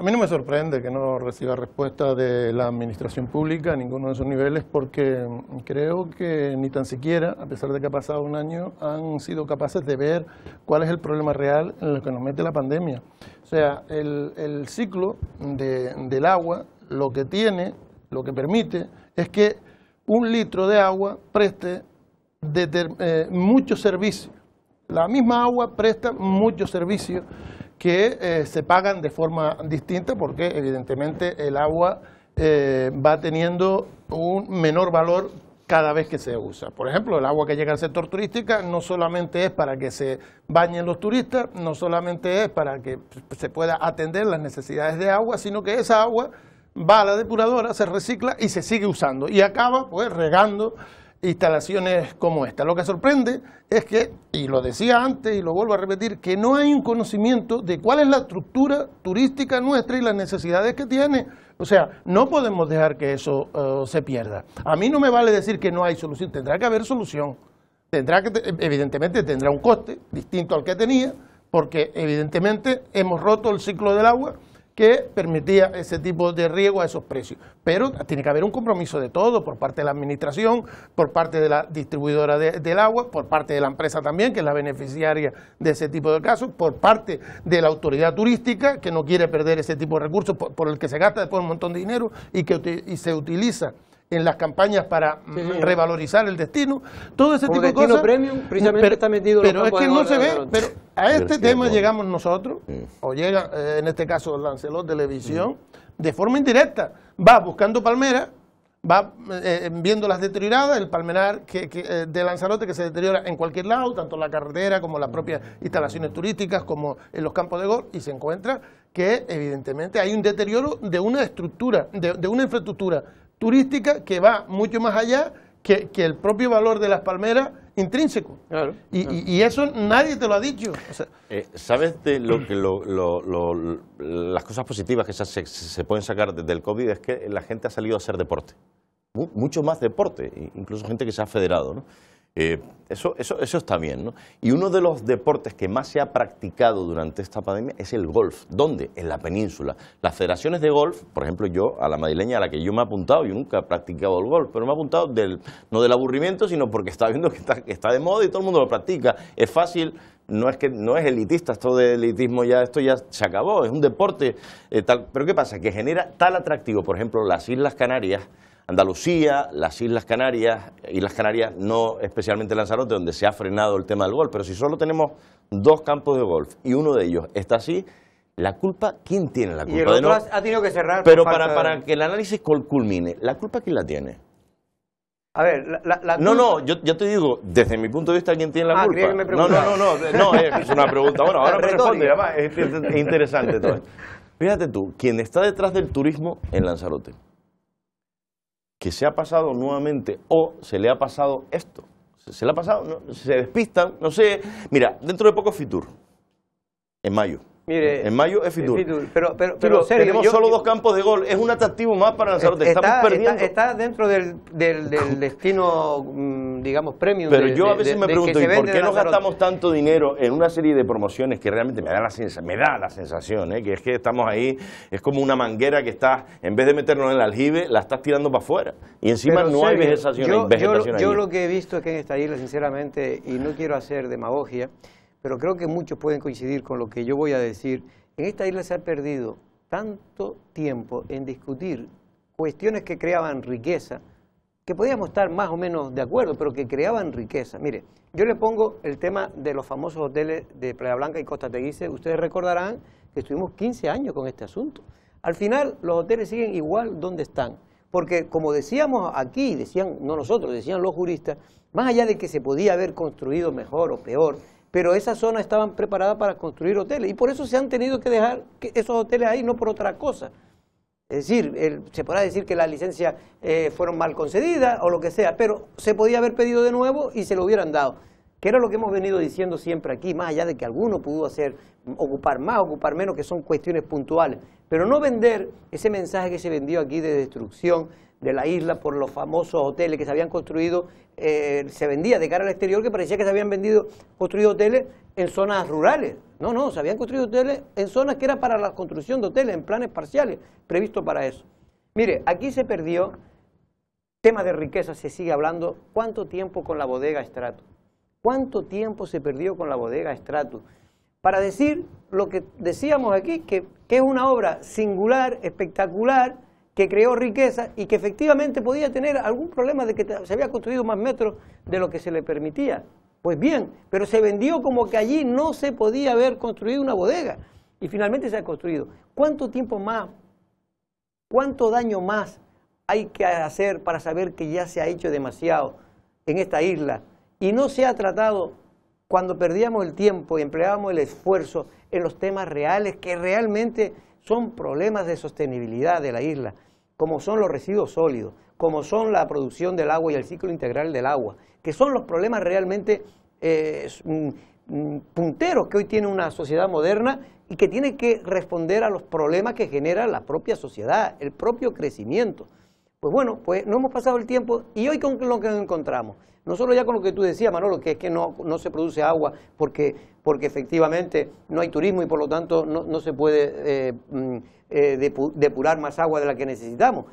A mí no me sorprende que no reciba respuesta de la administración pública a ninguno de esos niveles porque creo que ni tan siquiera, a pesar de que ha pasado un año, han sido capaces de ver cuál es el problema real en el que nos mete la pandemia. O sea, el, ciclo del agua lo que tiene, lo que permite, es que un litro de agua preste de, eh, muchos servicios. La misma agua presta muchos servicios que eh, se pagan de forma distinta porque evidentemente el agua eh, va teniendo un menor valor cada vez que se usa. Por ejemplo, el agua que llega al sector turístico no solamente es para que se bañen los turistas, no solamente es para que se pueda atender las necesidades de agua, sino que esa agua va a la depuradora, se recicla y se sigue usando y acaba pues regando instalaciones como esta. Lo que sorprende es que, y lo decía antes y lo vuelvo a repetir, que no hay un conocimiento de cuál es la estructura turística nuestra y las necesidades que tiene. O sea, no podemos dejar que eso eh, se pierda. A mí no me vale decir que no hay solución, tendrá que haber solución. Tendrá que, evidentemente tendrá un coste distinto al que tenía, porque evidentemente hemos roto el ciclo del agua que permitía ese tipo de riego a esos precios. Pero tiene que haber un compromiso de todo, por parte de la administración, por parte de la distribuidora del agua, por parte de la empresa también, que es la beneficiaria de ese tipo de casos, por parte de la autoridad turística, que no quiere perder ese tipo de recursos por, el que se gasta después un montón de dinero y que y se utiliza en las campañas para mm, revalorizar el destino, todo ese tipo de cosas. premium pero, está metido Pero es que no se ve, pero a este tema llegamos nosotros, o llega eh, en este caso Lancelot Televisión, de forma indirecta. Va buscando palmeras, va eh, viendo las deterioradas, el palmerar que, eh, de Lanzarote que se deteriora en cualquier lado, tanto la carretera como las propias instalaciones turísticas, como en los campos de golf, y se encuentra que evidentemente hay un deterioro de una estructura, de una infraestructura turística que va mucho más allá que, el propio valor de las palmeras intrínseco. y, y, eso nadie te lo ha dicho. Eh, ¿Sabes de lo que lo, las cosas positivas que se, pueden sacar del COVID es que la gente ha salido a hacer deporte? Mucho más deporte, incluso gente que se ha federado. Eh, eso, eso, eso, está bien, ¿no? Y uno de los deportes que más se ha practicado durante esta pandemia es el golf. ¿Dónde? En la península. Las federaciones de golf, por ejemplo, yo, a la madrileña a la que yo me he apuntado, yo nunca he practicado el golf, pero me he apuntado del, no del aburrimiento, sino porque está viendo que está, de moda y todo el mundo lo practica. Es fácil, no es que no es elitista, esto de elitismo ya, esto ya se acabó, es un deporte eh, Pero ¿qué pasa? Que genera tal atractivo, por ejemplo, las Islas Canarias Andalucía, las Islas Canarias, Islas Canarias no especialmente Lanzarote, donde se ha frenado el tema del golf, pero si solo tenemos dos campos de golf y uno de ellos está así, la culpa, ¿quién tiene la culpa? el ha tenido que cerrar. Pero para, que el análisis culmine, ¿la culpa quién la tiene? A ver, la, No, no, yo, te digo, desde mi punto de vista, ¿quién tiene la ah, culpa? no, no, no, no, es una pregunta. Bueno, ahora <laughs> me responde, además es, interesante todo Fíjate tú, quien está detrás del turismo en Lanzarote que se ha pasado nuevamente o se le ha pasado esto. Se le ha pasado, no, se despistan, no sé. Mira, dentro de poco Fitur, en mayo en mayo es Fitur. Pero, tenemos solo dos campos de gol. Es un atractivo más para Lanzarote. Está, Estamos perdiendo. Está, dentro del, <laughs> destino, mm, digamos, premium. Pero yo a veces me pregunto, por qué nos gastamos tanto dinero en una serie de promociones que realmente me da la sensación, me da la sensación eh? que es que estamos ahí, es como una manguera que está, en vez de meternos en el aljibe, la estás tirando para afuera. Y encima no hay vegetación, yo lo que he visto es que en esta isla, sinceramente, y no quiero hacer demagogia, pero creo que muchos pueden coincidir con lo que yo voy a decir, en esta isla se ha perdido tanto tiempo en discutir cuestiones que creaban riqueza, que podíamos estar más o menos de acuerdo, pero que creaban riqueza. Mire, yo le pongo el tema de los famosos hoteles de Playa Blanca y Costa Teguise. Ustedes recordarán que estuvimos 15 años con este asunto. Al final, los hoteles siguen igual donde están. Porque, como decíamos aquí, decían no nosotros, decían los juristas, más allá de que se podía haber construido mejor o peor, pero esa zona estaban preparadas para construir hoteles y por eso se han tenido que dejar esos hoteles ahí, no por otra cosa. Es decir, se podrá decir que las licencias eh, fueron mal concedidas o lo que sea, pero se podía haber pedido de nuevo y se lo hubieran dado. Que era lo que hemos venido diciendo siempre aquí, más allá de que alguno pudo hacer ocupar más, ocupar menos, que son cuestiones puntuales. Pero no vender ese mensaje que se vendió aquí de destrucción, de la isla por los famosos hoteles que se habían construido, eh, se vendía de cara al exterior que parecía que se habían vendido, construido hoteles en zonas rurales. No, no, se habían construido hoteles en zonas que eran para la construcción de hoteles, en planes parciales, previsto para eso. Mire, aquí se perdió, tema de riqueza se sigue hablando, ¿cuánto tiempo con la bodega Estrato? ¿Cuánto tiempo se perdió con la bodega Estrato? Para decir lo que decíamos aquí, que, que es una obra singular, espectacular, que creó riqueza y que efectivamente podía tener algún problema de que se había construido más metros de lo que se le permitía. Pues bien, pero se vendió como que allí no se podía haber construido una bodega y finalmente se ha construido. ¿Cuánto tiempo más, cuánto daño más hay que hacer para saber que ya se ha hecho demasiado en esta isla y no se ha tratado cuando perdíamos el tiempo y empleábamos el esfuerzo en los temas reales que realmente son problemas de sostenibilidad de la isla, como son los residuos sólidos, como son la producción del agua y el ciclo integral del agua, que son los problemas realmente eh, mm, mm, punteros que hoy tiene una sociedad moderna y que tiene que responder a los problemas que genera la propia sociedad, el propio crecimiento. Pues bueno, pues no hemos pasado el tiempo y hoy con lo que nos encontramos. No solo ya con lo que tú decías, Manolo, que es que no, se produce agua porque, porque efectivamente no hay turismo y por lo tanto no, se puede eh, mm, eh, depurar más agua de la que necesitamos.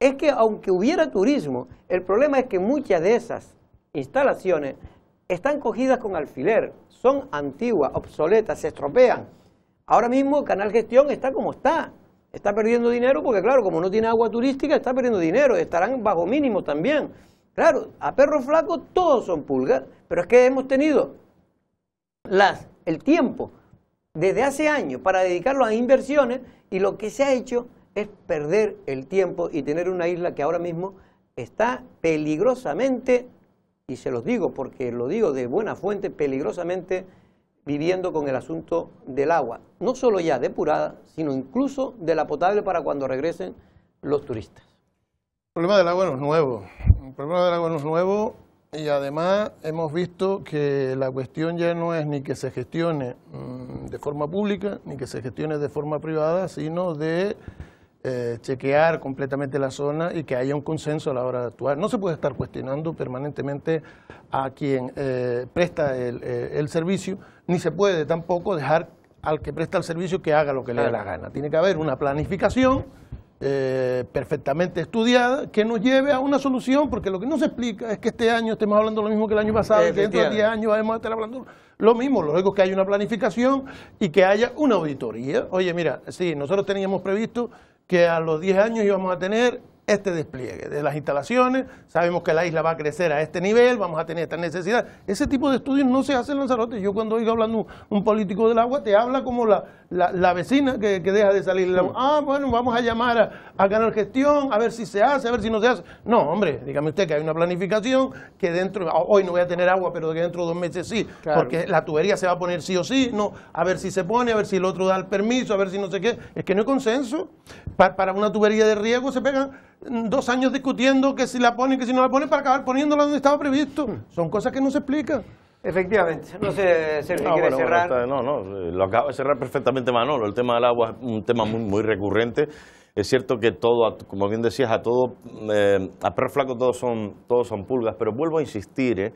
Es que aunque hubiera turismo, el problema es que muchas de esas instalaciones están cogidas con alfiler, son antiguas, obsoletas, se estropean. Ahora mismo Canal Gestión está como está. Está perdiendo dinero porque, claro, como no tiene agua turística, está perdiendo dinero. Estarán bajo mínimo también. Claro, a perros flacos todos son pulgas, pero es que hemos tenido el tiempo desde hace años para dedicarlo a inversiones y lo que se ha hecho es perder el tiempo y tener una isla que ahora mismo está peligrosamente, y se los digo porque lo digo de buena fuente, peligrosamente viviendo con el asunto del agua, no solo ya depurada, sino incluso de la potable para cuando regresen los turistas. El problema del agua no es nuevo. El problema del agua no es nuevo y además hemos visto que la cuestión ya no es ni que se gestione mm, de forma pública ni que se gestione de forma privada, sino de eh, chequear completamente la zona y que haya un consenso a la hora de actuar. No se puede estar cuestionando permanentemente a quien eh, presta el, eh, el, servicio, ni se puede tampoco dejar al que presta el servicio que haga lo que le dé la gana. Tiene que haber una planificación eh, perfectamente estudiada que nos lleve a una solución, porque lo que no se explica es que este año estemos hablando lo mismo que el año pasado, y que dentro de 10 años vamos a estar hablando lo mismo, lo es que haya una planificación y que haya una auditoría. Oye, mira, sí, nosotros teníamos previsto que a los 10 años íbamos a tener este despliegue de las instalaciones, sabemos que la isla va a crecer a este nivel, vamos a tener esta necesidad. Ese tipo de estudios no se hacen en Lanzarote. Yo cuando oigo hablando un, político del agua, te habla como la, vecina que, deja de salir. ah, bueno, vamos a llamar a, ganar Gestión, a ver si se hace, a ver si no se hace. No, hombre, dígame usted que hay una planificación, que dentro, ah, hoy no voy a tener agua, pero dentro de dos meses sí, porque la tubería se va a poner sí o sí, no, a ver si se pone, a ver si el otro da el permiso, a ver si no sé qué. Es que no hay consenso. para una tubería de riego se pegan dos años discutiendo que si la ponen, que si no la ponen, para acabar poniéndola donde estaba previsto. Son cosas que no se explican. Efectivamente. No sé, Sergio, ah, cerrar? no, no, eh, lo acaba de cerrar perfectamente Manolo. El tema del agua es un tema muy, muy recurrente. Es cierto que todo, como bien decías, a todo, eh, a perro flaco todos son, todos son pulgas, pero vuelvo a insistir, eh,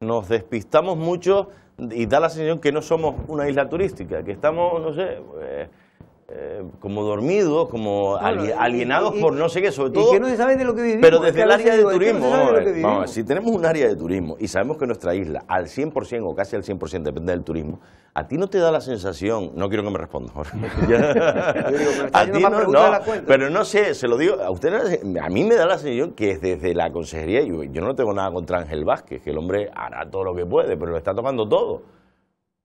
nos despistamos mucho y da la sensación que no somos una isla turística, que estamos, no sé... Eh, como dormidos, como alienados por no sé qué, sobre todo... Y que no se de lo que vivimos. Pero desde el área de turismo, si tenemos un área de turismo y sabemos que nuestra isla al 100% o casi al 100% depende del turismo, ¿a ti no te da la sensación, no quiero que me respondas <laughs> a ti no, pero no sé, se lo digo, a usted a mí me da la sensación que desde la consejería, yo, no tengo nada contra Ángel Vázquez, que el hombre hará todo lo que puede, pero lo está tocando todo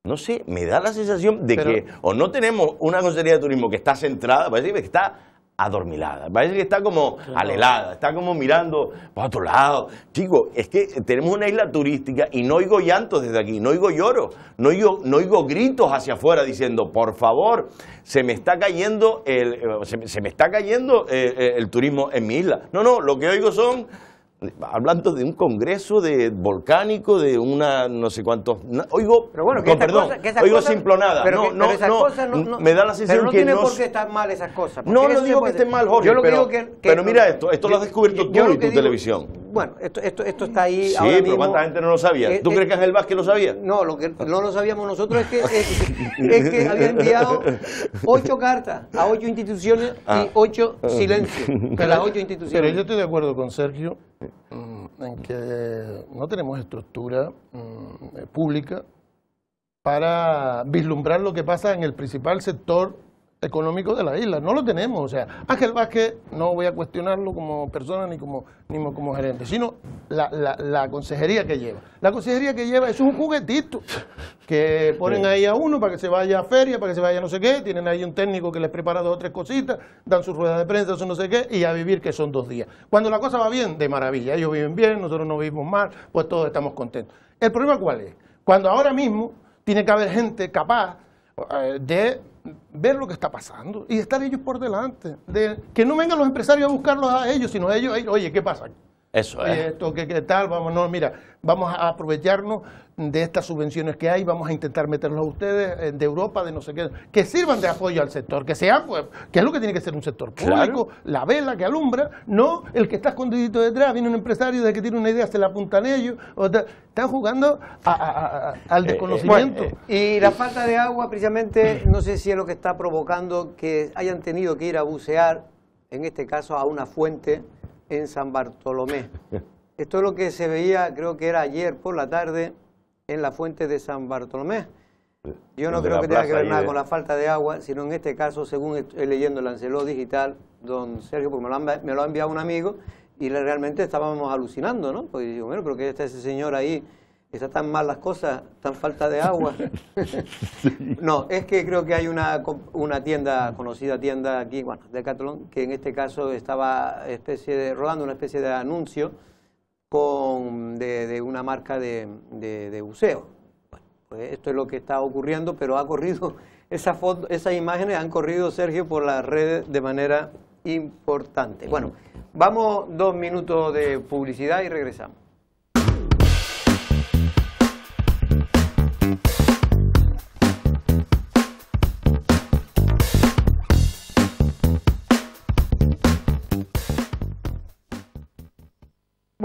no sé, me da la sensación de que o no tenemos una consejería de turismo que está centrada, parece que está adormilada, parece que está como alelada, está como mirando para otro lado. Chicos, es que tenemos una isla turística y no oigo llantos desde aquí, no oigo lloros, no oigo, no oigo gritos hacia afuera diciendo, por favor, se me está cayendo el, eh, se, me está cayendo eh, eh, el turismo en mi isla. No, no, lo que oigo son hablando de un congreso de volcánico, de una no sé cuántos. Oigo, pero bueno, Pero no, no, me da la sensación no tiene por qué estar mal esas cosas. No, no digo que estén mal, Jorge. pero, mira esto, esto lo has descubierto tú tu televisión. Bueno, esto, esto, esto está ahí. Sí, pero ¿cuánta gente no lo sabía? Eh, ¿Tú eh, crees que Ángel que lo sabía? No, lo que no lo sabíamos nosotros es que, había enviado ocho cartas a ocho instituciones y ah. ocho silencios las ocho instituciones. Pero yo estoy de acuerdo con Sergio mm, en que no tenemos estructura mm, pública para vislumbrar lo que pasa en el principal sector económico de la isla. No lo tenemos. O sea, Ángel Vázquez, no voy a cuestionarlo como persona ni como, ni como gerente, sino la, la consejería que lleva. La consejería que lleva es un juguetito que ponen ahí a uno para que se vaya a feria, para que se vaya a no sé qué. Tienen ahí un técnico que les prepara dos o tres cositas, dan sus ruedas de prensa, su no sé qué, y a vivir que son dos días. Cuando la cosa va bien, de maravilla. Ellos viven bien, nosotros no vivimos mal, pues todos estamos contentos. ¿El problema cuál es? Cuando ahora mismo tiene que haber gente capaz eh, de ver lo que está pasando y estar ellos por delante. De, que no vengan los empresarios a buscarlos a ellos, sino ellos, ellos oye, ¿qué pasa? Eso es. ¿eh? esto, ¿qué, ¿qué, tal? Vamos, no, mira, vamos a aprovecharnos de estas subvenciones que hay, vamos a intentar meterlos a ustedes eh, de Europa, de no sé qué, que sirvan de apoyo al sector, que sea pues, que es lo que tiene que ser un sector público, la vela que alumbra, no el que está escondidito detrás, viene un empresario de que tiene una idea, se la apunta ellos, están jugando al eh, desconocimiento. y la falta de agua, precisamente, <clears throat> no sé si es lo que está provocando que hayan tenido que ir a bucear, en este caso a una fuente en San Bartolomé. <laughs> Esto es lo que se veía, creo que era ayer por la tarde, en la fuente de San Bartolomé. Yo no creo que tenga que ver nada con la falta de agua, sino en este caso, según estoy leyendo el Anceló Digital, don Sergio, porque me lo, ha enviado un amigo, y realmente estábamos alucinando, ¿no? Porque digo, bueno, pero que está ese señor ahí está tan mal las cosas, tan falta de agua. <laughs> <laughs> No, es que creo que hay una, tienda, conocida tienda aquí, bueno, de Catalón, que en este caso estaba especie rodando una especie de anuncio con, de, una marca de, de, buceo. Bueno, pues esto es lo que está ocurriendo, pero ha corrido, <laughs> esa esas imágenes han corrido, Sergio, por las redes de manera importante. Bueno, vamos dos minutos de publicidad y regresamos.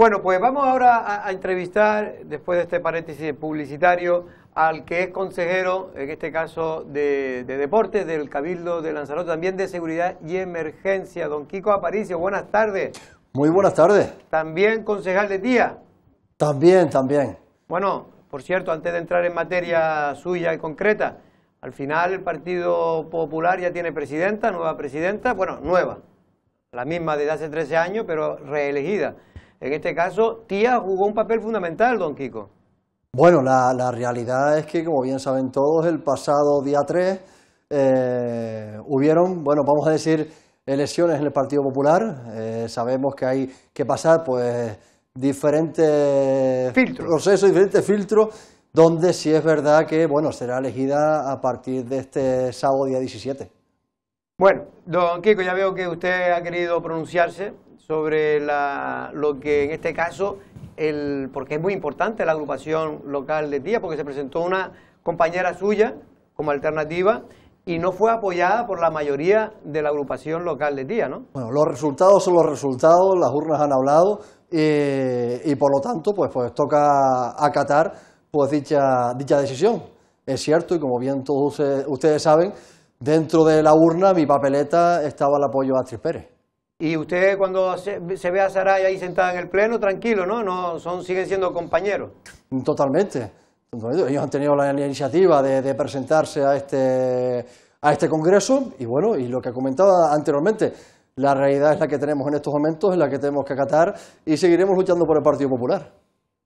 Bueno, pues vamos ahora a, entrevistar, después de este paréntesis publicitario, al que es consejero, en este caso, de, Deportes del Cabildo de Lanzarote, también de Seguridad y Emergencia, don Kiko Aparicio. Buenas tardes. Muy buenas tardes. También concejal de día. También, también. Bueno, por cierto, antes de entrar en materia suya y concreta, al final el Partido Popular ya tiene presidenta, nueva presidenta, bueno, nueva, la misma desde hace 13 años, pero reelegida. En este caso, Tía jugó un papel fundamental, don Kiko. Bueno, la, realidad es que, como bien saben todos, el pasado día 3 eh, hubieron, bueno, vamos a decir, elecciones en el Partido Popular. Eh, sabemos que hay que pasar, pues, diferentes filtros. procesos, diferentes filtros, donde sí es verdad que, bueno, será elegida a partir de este sábado día 17. Bueno, don Kiko, ya veo que usted ha querido pronunciarse sobre lo que en este caso, el, porque es muy importante la agrupación local de Tía, porque se presentó una compañera suya como alternativa y no fue apoyada por la mayoría de la agrupación local de Tía, ¿no? Bueno, los resultados son los resultados, las urnas han hablado eh, y por lo tanto, pues, pues toca acatar pues dicha, dicha decisión. Es cierto y como bien todos ustedes saben, dentro de la urna mi papeleta estaba el apoyo a Astrid Pérez. Y usted cuando se, ve a Saray ahí sentada en el pleno, tranquilo, ¿no? no son, siguen siendo compañeros. Totalmente. Ellos han tenido la iniciativa de, presentarse a este, a este Congreso y bueno, y lo que comentaba anteriormente, la realidad es la que tenemos en estos momentos, es la que tenemos que acatar y seguiremos luchando por el Partido Popular.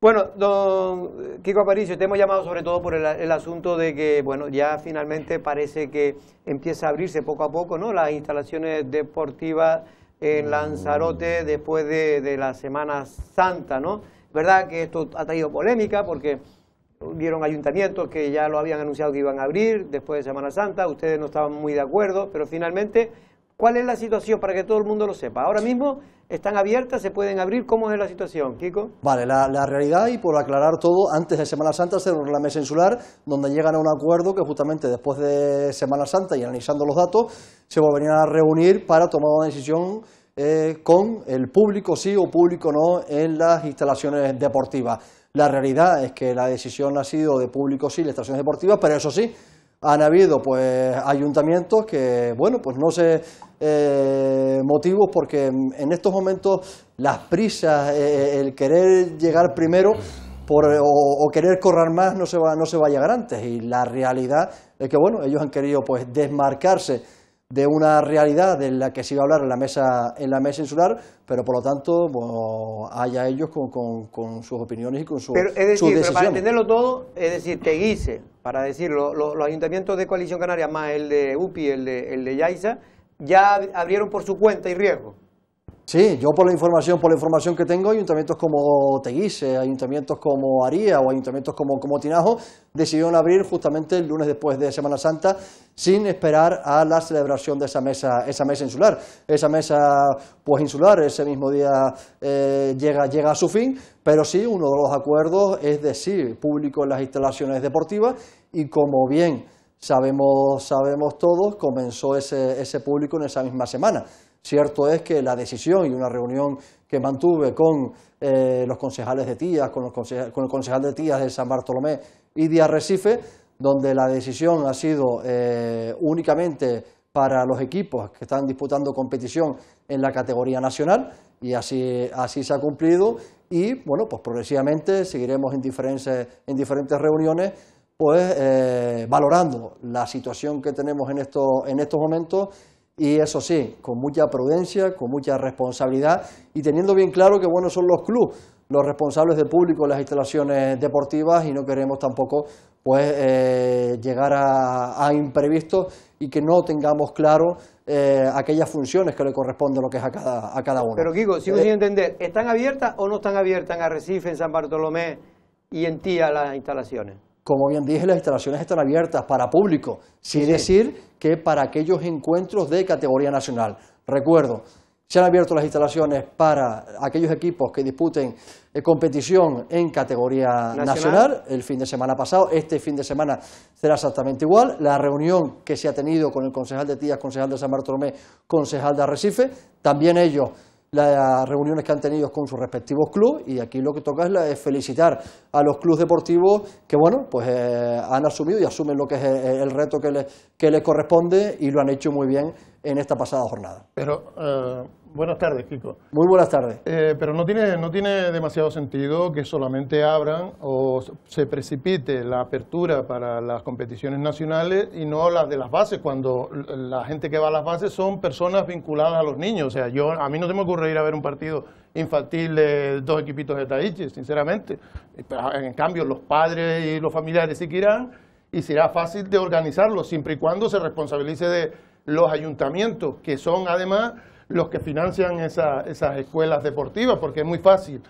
Bueno, don Kiko Aparicio, te hemos llamado sobre todo por el, el, asunto de que, bueno, ya finalmente parece que empieza a abrirse poco a poco, ¿no? Las instalaciones deportivas en Lanzarote después de, la Semana Santa, ¿no? verdad que esto ha traído polémica porque vieron ayuntamientos que ya lo habían anunciado que iban a abrir después de Semana Santa, ustedes no estaban muy de acuerdo, pero finalmente, ¿cuál es la situación para que todo el mundo lo sepa? Ahora mismo están abiertas, se pueden abrir. ¿Cómo es la situación, Kiko? Vale, la, realidad, y por aclarar todo, antes de Semana Santa se la mesa insular, donde llegan a un acuerdo que justamente después de Semana Santa y analizando los datos, se volverían a reunir para tomar una decisión eh, con el público sí o público no en las instalaciones deportivas. La realidad es que la decisión ha sido de público sí, en las instalaciones deportivas, pero eso sí, han habido pues ayuntamientos que, bueno, pues no sé eh, motivos porque en estos momentos las prisas, eh, eh, el querer llegar primero o, querer correr más no se, va, no se va a llegar antes y la realidad es que, bueno, ellos han querido pues desmarcarse de una realidad de la que se iba a hablar en la mesa, en la mesa insular, pero por lo tanto bueno, haya ellos con, con, sus opiniones y con su, sus Pero para entenderlo todo, es decir, te Guise, para decirlo, los, ayuntamientos de Coalición Canaria, más el de UPI, el de, el de Yaiza, ya abrieron por su cuenta y riesgo. Sí, yo por la información, por la información que tengo, ayuntamientos como Teguise, ayuntamientos como Aría o ayuntamientos como, Tinajo decidieron abrir justamente el lunes después de Semana Santa sin esperar a la celebración de esa mesa, esa mesa insular. Esa mesa pues insular ese mismo día eh, llega, llega a su fin, pero sí uno de los acuerdos es decir, público en las instalaciones deportivas y como bien sabemos, sabemos todos, comenzó ese, ese público en esa misma semana. Cierto es que la decisión y una reunión que mantuve con eh, los concejales de Tías, con, el concejal de Tías de San Bartolomé y de Arrecife, donde la decisión ha sido eh, únicamente para los equipos que están disputando competición en la categoría nacional y así, así se ha cumplido y bueno, pues progresivamente seguiremos en diferentes, en diferentes reuniones pues eh, valorando la situación que tenemos en, en estos momentos y eso sí, con mucha prudencia, con mucha responsabilidad y teniendo bien claro que bueno son los clubes los responsables del público en las instalaciones deportivas y no queremos tampoco pues eh, llegar a, imprevistos y que no tengamos claro eh, aquellas funciones que le corresponden lo que es a cada, a cada uno. Pero Kiko, sigo sin eh, entender, ¿están abiertas o no están abiertas en Arrecife, en San Bartolomé y en Tía las instalaciones? Como bien dije, las instalaciones están abiertas para público, Sin decir, que para aquellos encuentros de categoría nacional. Recuerdo, se han abierto las instalaciones para aquellos equipos que disputen eh, competición en categoría nacional. el fin de semana pasado. Este fin de semana será exactamente igual. La reunión que se ha tenido con el concejal de Tías, concejal de San Bartolomé, concejal de Arrecife, también ellos las reuniones que han tenido con sus respectivos clubes y aquí lo que toca es felicitar a los clubes deportivos que bueno pues eh, han asumido y asumen lo que es eh, eh, el, reto que les, que les corresponde y lo han hecho muy bien en esta pasada jornada. Buenas tardes, Kiko. Muy buenas tardes. Eh, pero no tiene, no tiene demasiado sentido que solamente abran o se precipite la apertura para las competiciones nacionales y no las de las bases, cuando la gente que va a las bases son personas vinculadas a los niños. O sea, yo a mí no se me ocurre ir a ver un partido infantil de dos equipitos de Taichi, sinceramente. en cambio, los padres y los familiares sí que irán y será fácil de organizarlo, siempre y cuando se responsabilice de los ayuntamientos, que son además los que financian esas escuelas deportivas, porque es muy fácil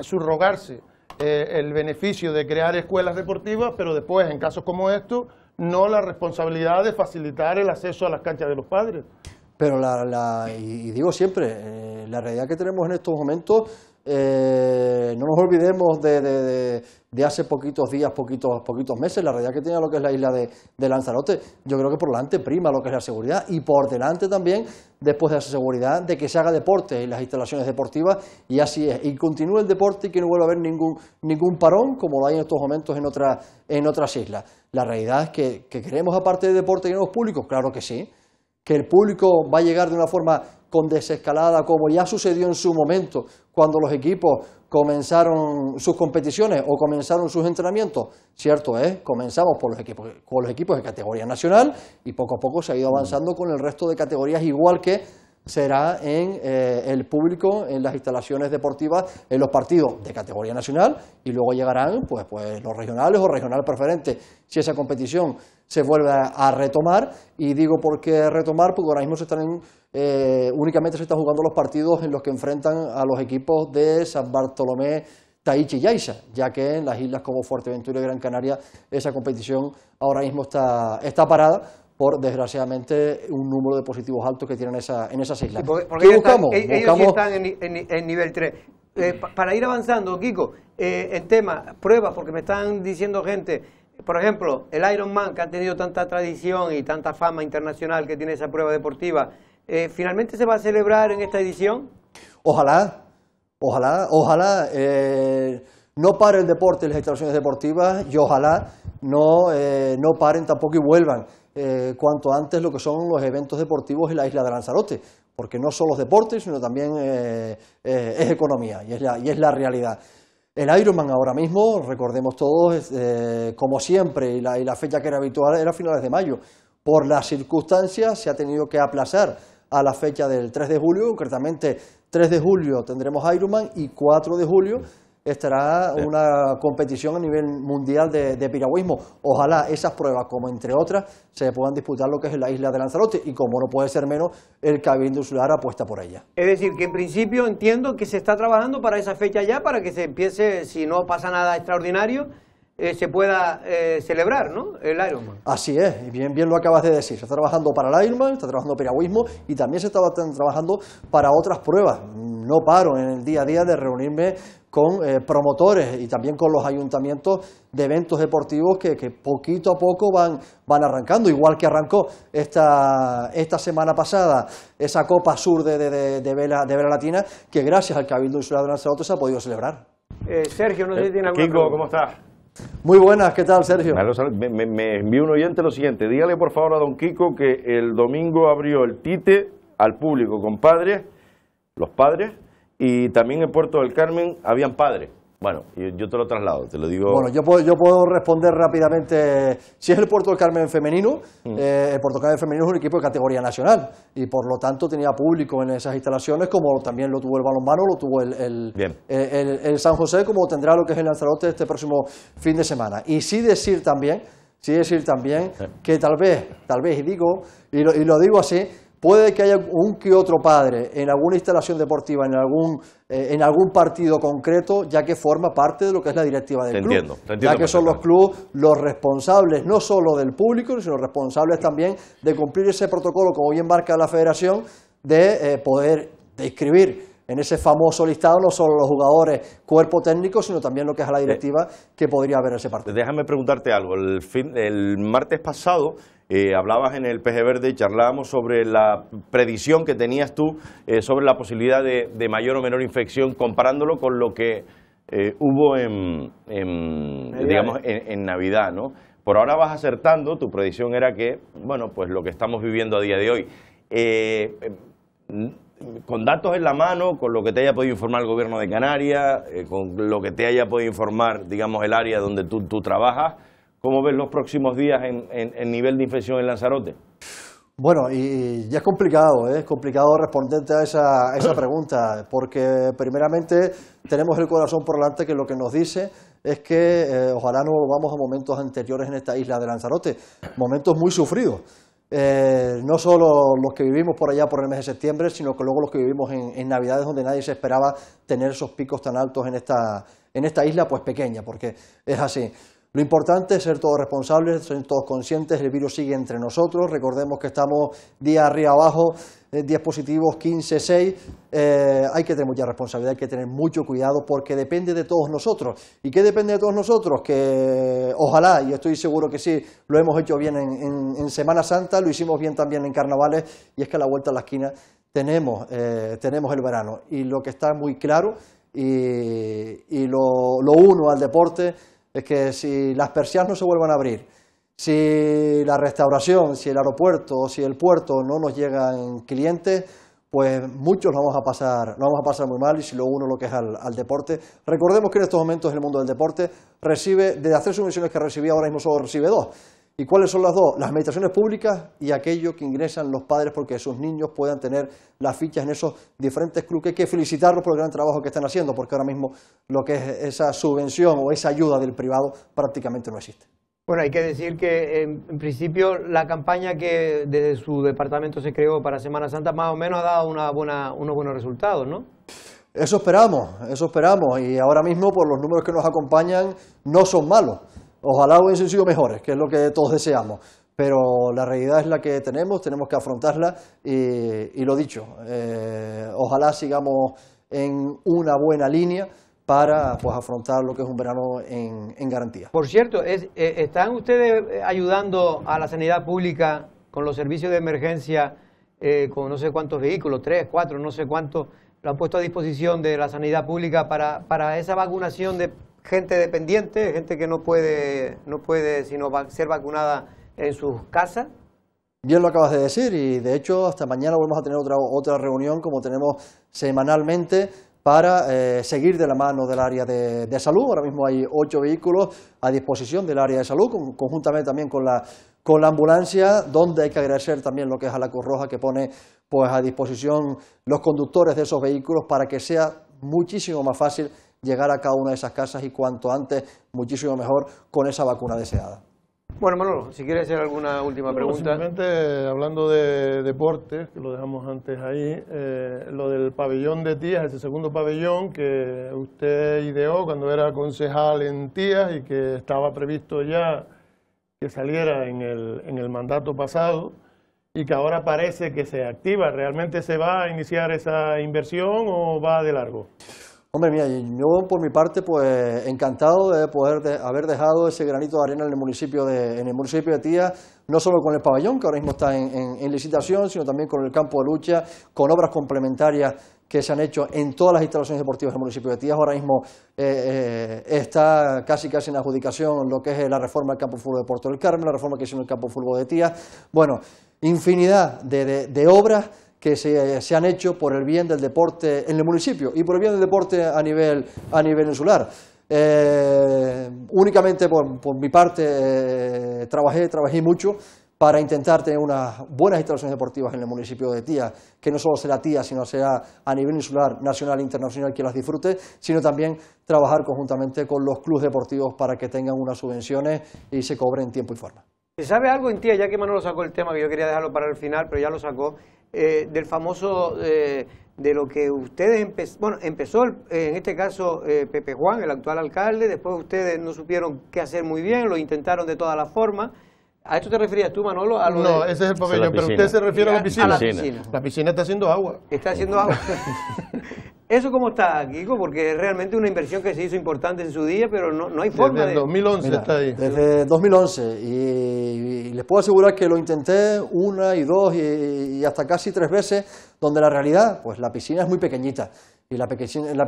subrogarse eh, el beneficio de crear escuelas deportivas, pero después, en casos como estos, no la responsabilidad de facilitar el acceso a las canchas de los padres. Pero la, y, digo siempre, eh, la realidad que tenemos en estos momentos eh, no nos olvidemos de, hace poquitos días, poquitos, poquitos meses, la realidad que tiene lo que es la isla de, Lanzarote. Yo creo que por delante prima lo que es la seguridad y por delante también, después de la seguridad, de que se haga deporte en las instalaciones deportivas y así es. Y continúe el deporte y que no vuelva a haber ningún, ningún parón como lo hay en estos momentos en, en otras islas. La realidad es que, queremos, aparte de deporte, y nuevos públicos, claro que sí, que el público va a llegar de una forma con desescalada, como ya sucedió en su momento cuando los equipos comenzaron sus competiciones o comenzaron sus entrenamientos. Cierto es, ¿eh? comenzamos por los equipos, con los equipos de categoría nacional y poco a poco se ha ido avanzando con el resto de categorías, igual que será en eh, el público, en las instalaciones deportivas, en los partidos de categoría nacional y luego llegarán pues, pues, los regionales o regional preferentes si esa competición se vuelve a, retomar. Y digo por qué retomar, porque ahora mismo se están eh, únicamente se están jugando los partidos en los que enfrentan a los equipos de San Bartolomé. Taichi y Yaisa, ya que en las islas como Fuerteventura y Gran Canaria esa competición ahora mismo está, está parada por, desgraciadamente, un número de positivos altos que tienen esa, en esas islas. ¿Qué buscamos? ellos Sí están en, nivel 3. Eh, para ir avanzando, Kiko, el eh, tema, pruebas, porque me están diciendo gente, por ejemplo, el Ironman, que ha tenido tanta tradición y tanta fama internacional que tiene esa prueba deportiva, eh, ¿finalmente se va a celebrar en esta edición? Ojalá, ojalá, ojalá no pare el deporte y las instalaciones deportivas y ojalá no, no paren tampoco y vuelvan eh, cuanto antes lo que son los eventos deportivos en la isla de Lanzarote, porque no solo es deporte, sino también eh, eh, es economía y es, la, realidad. El Ironman ahora mismo, recordemos todos, como siempre, y la, y la fecha que era habitual era finales de mayo. Por las circunstancias se ha tenido que aplazar a la fecha del 3 de julio, concretamente 3 de julio tendremos Ironman y 4 de julio estará una competición a nivel mundial de, piragüismo. Ojalá esas pruebas, como entre otras, se puedan disputar lo que es la isla de Lanzarote y como no puede ser menos, el Cabildo Insular apuesta por ella. Es decir, que en principio entiendo que se está trabajando para esa fecha ya, para que se empiece, si no pasa nada extraordinario, eh, se pueda eh, celebrar, ¿no? El Ironman. Así es, bien, bien lo acabas de decir. Se está trabajando para el Ironman, está trabajando piragüismo y también se está trabajando para otras pruebas. No paro en el día a día de reunirme con eh, promotores y también con los ayuntamientos de eventos deportivos que, poquito a poco van, van, arrancando, igual que arrancó esta, esta semana pasada esa Copa Sur de, Vela, de Vela Latina, que gracias al Cabildo Insular de Lanzarote se ha podido celebrar. Eh, Sergio, no sé si ¿cómo estás? Muy buenas, ¿qué tal Sergio? Me, me, envió un oyente lo siguiente, dígale por favor a don Kiko que el domingo abrió el Tite al público compadre, los padres, y también en Puerto del Carmen habían padres. Bueno, yo te lo traslado, te lo digo. Bueno, yo puedo, yo puedo responder rápidamente. Si es el Puerto del Carmen femenino, mm. eh, el Puerto del Carmen femenino es un equipo de categoría nacional y por lo tanto tenía público en esas instalaciones, como también lo tuvo el balonmano, lo tuvo el, el, el, San José, como tendrá lo que es el Lanzarote este próximo fin de semana. Y sí decir también, sí decir también <laughs> que tal vez, tal vez, y digo, y lo digo así, Puede que haya un que otro padre en alguna instalación deportiva, en algún, eh, en algún partido concreto, ya que forma parte de lo que es la directiva del club. Entiendo, ya que son los clubes los responsables no solo del público, sino responsables también de cumplir ese protocolo, como hoy marca la federación, de eh, poder de en ese famoso listado no solo los jugadores, cuerpo técnico, sino también lo que es a la eh, directiva que podría haber ese partido. Déjame preguntarte algo. El, el martes pasado eh, hablabas en el PG Verde, y charlábamos sobre la predicción que tenías tú eh, sobre la posibilidad de, mayor o menor infección, comparándolo con lo que hubo en, digamos, en, Navidad, ¿no? Por ahora vas acertando, tu predicción era que, bueno, pues lo que estamos viviendo a día de hoy. Em, con datos en la mano, con lo que te haya podido informar el gobierno de Canarias, eh, con lo que te haya podido informar, digamos, el área donde tú, trabajas, ¿cómo ves los próximos días en, nivel de infección en Lanzarote? Bueno, y ya es complicado, ¿eh? es complicado responderte a esa, esa <clears throat> pregunta, porque primeramente tenemos el corazón por delante que lo que nos dice es que eh, ojalá no volvamos a momentos anteriores en esta isla de Lanzarote, momentos muy sufridos eh, no solo los que vivimos por allá por el mes de septiembre, sino que luego los que vivimos en, en, Navidades, donde nadie se esperaba tener esos picos tan altos en esta, en esta isla, pues pequeña, porque es así. Lo importante es ser todos responsables, ser todos conscientes, el virus sigue entre nosotros, recordemos que estamos día arriba abajo, 10 eh, positivos, 15, 6, eh, hay que tener mucha responsabilidad, hay que tener mucho cuidado porque depende de todos nosotros. ¿Y qué depende de todos nosotros? Que ojalá, y estoy seguro que sí, lo hemos hecho bien en, Semana Santa, lo hicimos bien también en Carnavales y es que a la vuelta a la esquina tenemos, eh, tenemos el verano. Y lo que está muy claro y, lo uno al deporte es que si las persias no se vuelvan a abrir, si la restauración, si el aeropuerto o si el puerto no nos llegan clientes, pues muchos lo vamos a pasar, vamos a pasar muy mal y si lo uno lo que es al, deporte. Recordemos que en estos momentos el mundo del deporte recibe, de hacer tres subvenciones que recibía ahora mismo solo recibe dos ¿Y cuáles son las dos? Las meditaciones públicas y aquello que ingresan los padres porque sus niños puedan tener las fichas en esos diferentes clubes. Que hay que felicitarlos por el gran trabajo que están haciendo, porque ahora mismo lo que es esa subvención o esa ayuda del privado prácticamente no existe. Bueno, hay que decir que en, principio la campaña que desde su departamento se creó para Semana Santa más o menos ha dado unos buenos resultados, ¿no? Eso esperamos, eso esperamos. Y ahora mismo, por los números que nos acompañan, no son malos. Ojalá hubiesen sido mejores, que es lo que todos deseamos, pero la realidad es la que tenemos, tenemos que afrontarla y, lo dicho, eh, ojalá sigamos en una buena línea para pues, afrontar lo que es un verano en, garantía. Por cierto, eh, ¿están ustedes eh, ayudando a la sanidad pública con los servicios de emergencia, con no sé cuántos vehículos, tres, cuatro, no sé cuántos, lo han puesto a disposición de la sanidad pública para, para esa vacunación de gente dependiente, gente que no puede, no puede sino ser vacunada en sus casas. Bien lo acabas de decir y de hecho hasta mañana volvemos a tener otra, otra reunión como tenemos semanalmente para eh, seguir de la mano del área de, salud. Ahora mismo hay ocho vehículos a disposición del área de salud, conjuntamente también con la, la ambulancia, donde hay que agradecer también lo que es a la Cruz Roja que pone pues, a disposición los conductores de esos vehículos para que sea muchísimo más fácil llegar a cada una de esas casas y cuanto antes, muchísimo mejor, con esa vacuna deseada. Bueno, Manolo, si quieres hacer alguna última pregunta. Bueno, hablando de deportes, que lo dejamos antes ahí, eh, lo del pabellón de Tías, ese segundo pabellón que usted ideó cuando era concejal en Tías y que estaba previsto ya que saliera en el, en el mandato pasado y que ahora parece que se activa. ¿Realmente se va a iniciar esa inversión o va de largo? Hombre, mira, yo por mi parte, pues encantado de poder haber dejado ese granito de arena en el municipio de, en el municipio de Tía, no solo con el pabellón, que ahora mismo está en, licitación, sino también con el campo de lucha, con obras complementarias que se han hecho en todas las instalaciones deportivas del municipio de Tías. Ahora mismo eh, eh, está casi casi en adjudicación lo que es la reforma del campo de fútbol de Puerto del Carmen, la reforma que hizo en el campo de fútbol de Tías. Bueno, infinidad de obras que se, han hecho por el bien del deporte en el municipio y por el bien del deporte a nivel, a nivel insular. Eh, únicamente por, mi parte eh, trabajé, trabajé mucho para intentar tener unas buenas instalaciones deportivas en el municipio de Tía, que no solo sea Tía, sino sea a nivel insular, nacional e internacional quien las disfrute, sino también trabajar conjuntamente con los clubes deportivos para que tengan unas subvenciones y se cobren en tiempo y forma. ¿Se sabe algo en Tía, ya que Manolo sacó el tema, que yo quería dejarlo para el final, pero ya lo sacó, eh, del famoso, eh, de lo que ustedes, bueno, empezó en este caso eh, Pepe Juan, el actual alcalde, después ustedes no supieron qué hacer muy bien, lo intentaron de todas las formas, ¿A esto te referías tú, Manolo? A lo no, ese es el pabellón, pero usted se refiere a la piscina. la piscina. está haciendo agua. Está haciendo agua. <laughs> ¿Eso cómo está, Kiko? Porque realmente una inversión que se hizo importante en su día, pero no, no hay forma desde de... Desde 2011 está ahí. Desde 2011. Y, les puedo asegurar que lo intenté una y dos y hasta casi tres veces, donde la realidad, pues la piscina es muy pequeñita. Y la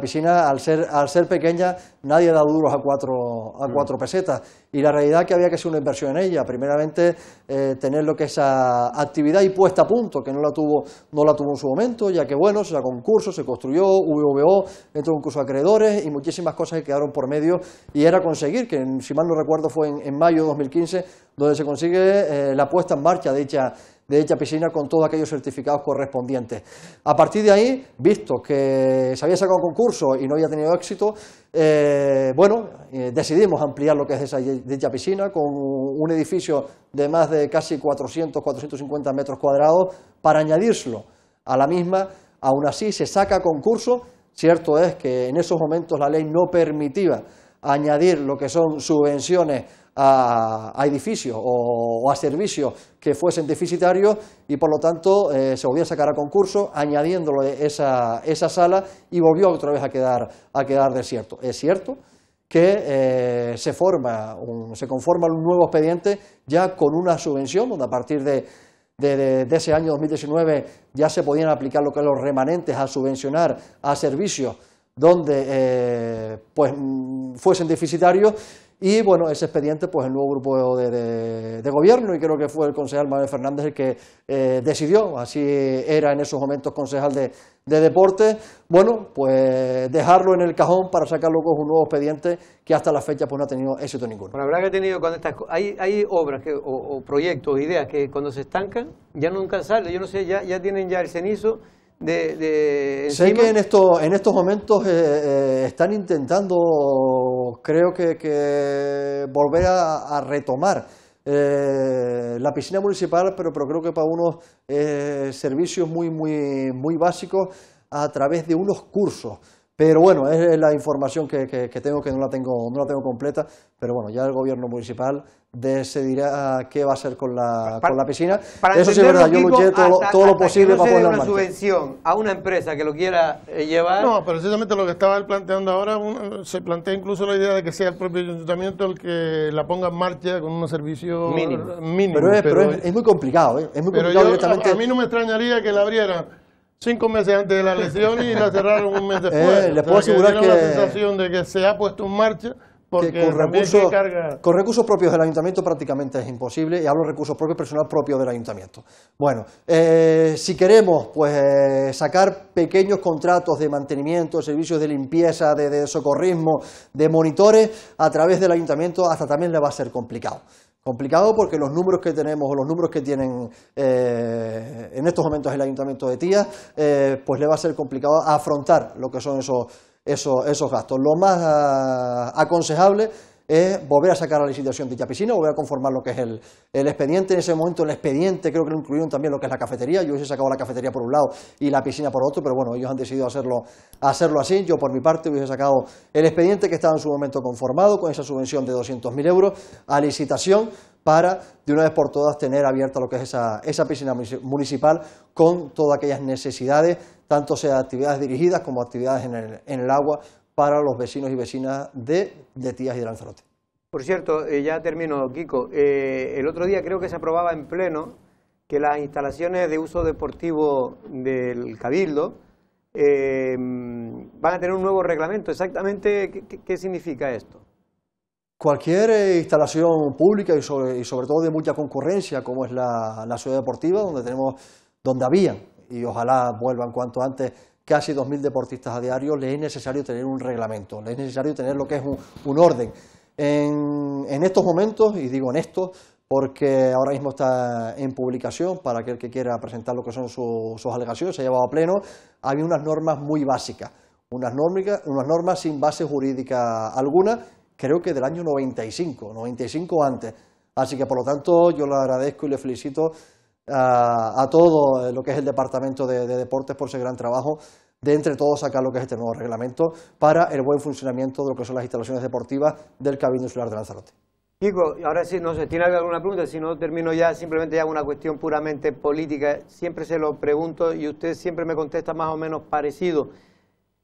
piscina, al, ser, al ser pequeña, nadie ha dado duros a cuatro, a mm. cuatro pesetas. Y la realidad es que había que hacer una inversión en ella. Primeramente, eh, tener lo que esa actividad y puesta a punto, que no la, tuvo, no la tuvo en su momento, ya que, bueno, se la concurso se construyó, VVO, entró un curso acreedores y muchísimas cosas que quedaron por medio. Y era conseguir, que si mal no recuerdo fue en, mayo de 2015, donde se consigue eh, la puesta en marcha de dicha de dicha piscina con todos aquellos certificados correspondientes. A partir de ahí, visto que se había sacado concurso y no había tenido éxito, eh, bueno, eh, decidimos ampliar lo que es esa, dicha piscina con un edificio de más de casi 400, 450 metros cuadrados para añadirlo a la misma. Aún así, se saca concurso. Cierto es que en esos momentos la ley no permitía añadir lo que son subvenciones a, edificios o, a servicios que fuesen deficitarios y por lo tanto eh, se volvió a sacar a concurso añadiendo esa, esa sala y volvió otra vez a quedar, a quedar desierto. Es cierto que eh, se, forma se conforma un nuevo expediente ya con una subvención donde a partir de de, ese año 2019 ya se podían aplicar lo que son los remanentes a subvencionar a servicios donde eh, pues, mm, fuesen deficitarios y bueno, ese expediente, pues el nuevo grupo de, gobierno, y creo que fue el concejal Manuel Fernández el que eh, decidió, así era en esos momentos concejal de, de deporte, bueno, pues dejarlo en el cajón para sacar con un nuevo expediente que hasta la fecha pues no ha tenido éxito ninguno. La verdad que tenido cuando estas hay, obras que, o, o proyectos, ideas que cuando se estancan ya nunca salen, yo no sé, ya, ya tienen ya el cenizo de, sé que en, en estos momentos eh, eh, están intentando, creo que, volver a, retomar eh, la piscina municipal, pero, creo que para unos servicios muy, muy, muy básicos a través de unos cursos. Pero bueno, es la información que, que, que, tengo que no la tengo completa, pero bueno, ya el gobierno municipal de se dirá ah, qué va a ser con la, con la piscina. Para Eso es verdad, yo luché todo, todo lo posible para una subvención a una empresa que lo quiera eh, llevar. No, precisamente lo que estaba planteando ahora, se plantea incluso la idea de que sea el propio ayuntamiento el que la ponga en marcha con un servicio mínimo. pero, es, pero muy complicado, ¿eh? es muy A, mí no me extrañaría que la abrieran cinco meses antes de la lesión y la cerraron un mes <laughs> eh, después. les puedo asegurar que... la sensación de que se ha puesto en marcha porque con, recursos, con recursos propios del ayuntamiento prácticamente es imposible, y hablo de recursos propios, personal propio del ayuntamiento. Bueno, eh, si queremos pues, eh, sacar pequeños contratos de mantenimiento, servicios de limpieza, de, socorrismo, de monitores, a través del ayuntamiento hasta también le va a ser complicado. Complicado porque los números que tenemos o los números que tienen eh, en estos momentos el ayuntamiento de Tías, pues le va a ser complicado afrontar lo que son esos esos, esos gastos. Lo más ah, aconsejable es volver a sacar la licitación de dicha piscina, volver a conformar lo que es el, expediente. En ese momento el expediente creo que lo incluyeron también lo que es la cafetería. Yo hubiese sacado la cafetería por un lado y la piscina por otro, pero bueno, ellos han decidido hacerlo, hacerlo así. Yo por mi parte hubiese sacado el expediente que estaba en su momento conformado con esa subvención de 200.000 euros a licitación para de una vez por todas tener abierta lo que es esa, esa piscina municipal con todas aquellas necesidades tanto sea actividades dirigidas como actividades en el, agua para los vecinos y vecinas de, Tías y de Lanzarote. Por cierto, eh, ya termino, Kiko. Eh, el otro día creo que se aprobaba en pleno que las instalaciones de uso deportivo del Cabildo eh, van a tener un nuevo reglamento. Exactamente, ¿qué, significa esto? Cualquier instalación pública y sobre, todo de mucha concurrencia, como es la, la ciudad deportiva, donde tenemos donde habían y ojalá vuelvan cuanto antes, casi 2.000 deportistas a diario, le es necesario tener un reglamento, le es necesario tener lo que es un, orden. En, estos momentos, y digo en estos, porque ahora mismo está en publicación para aquel que quiera presentar lo que son sus alegaciones, se ha llevado a pleno, había unas normas muy básicas, unas normas, unas normas sin base jurídica alguna, creo que del año 95, 95 antes. Así que, por lo tanto, yo le agradezco y le felicito a, todo eh, lo que es el Departamento de, Deportes por ese gran trabajo de entre todos sacar lo que es este nuevo reglamento para el buen funcionamiento de lo que son las instalaciones deportivas del Cabildo Insular de Lanzarote. Chico, ahora sí, no sé, ¿tiene alguna pregunta? Si no, termino ya, simplemente hago una cuestión puramente política. Siempre se lo pregunto y usted siempre me contesta más o menos parecido.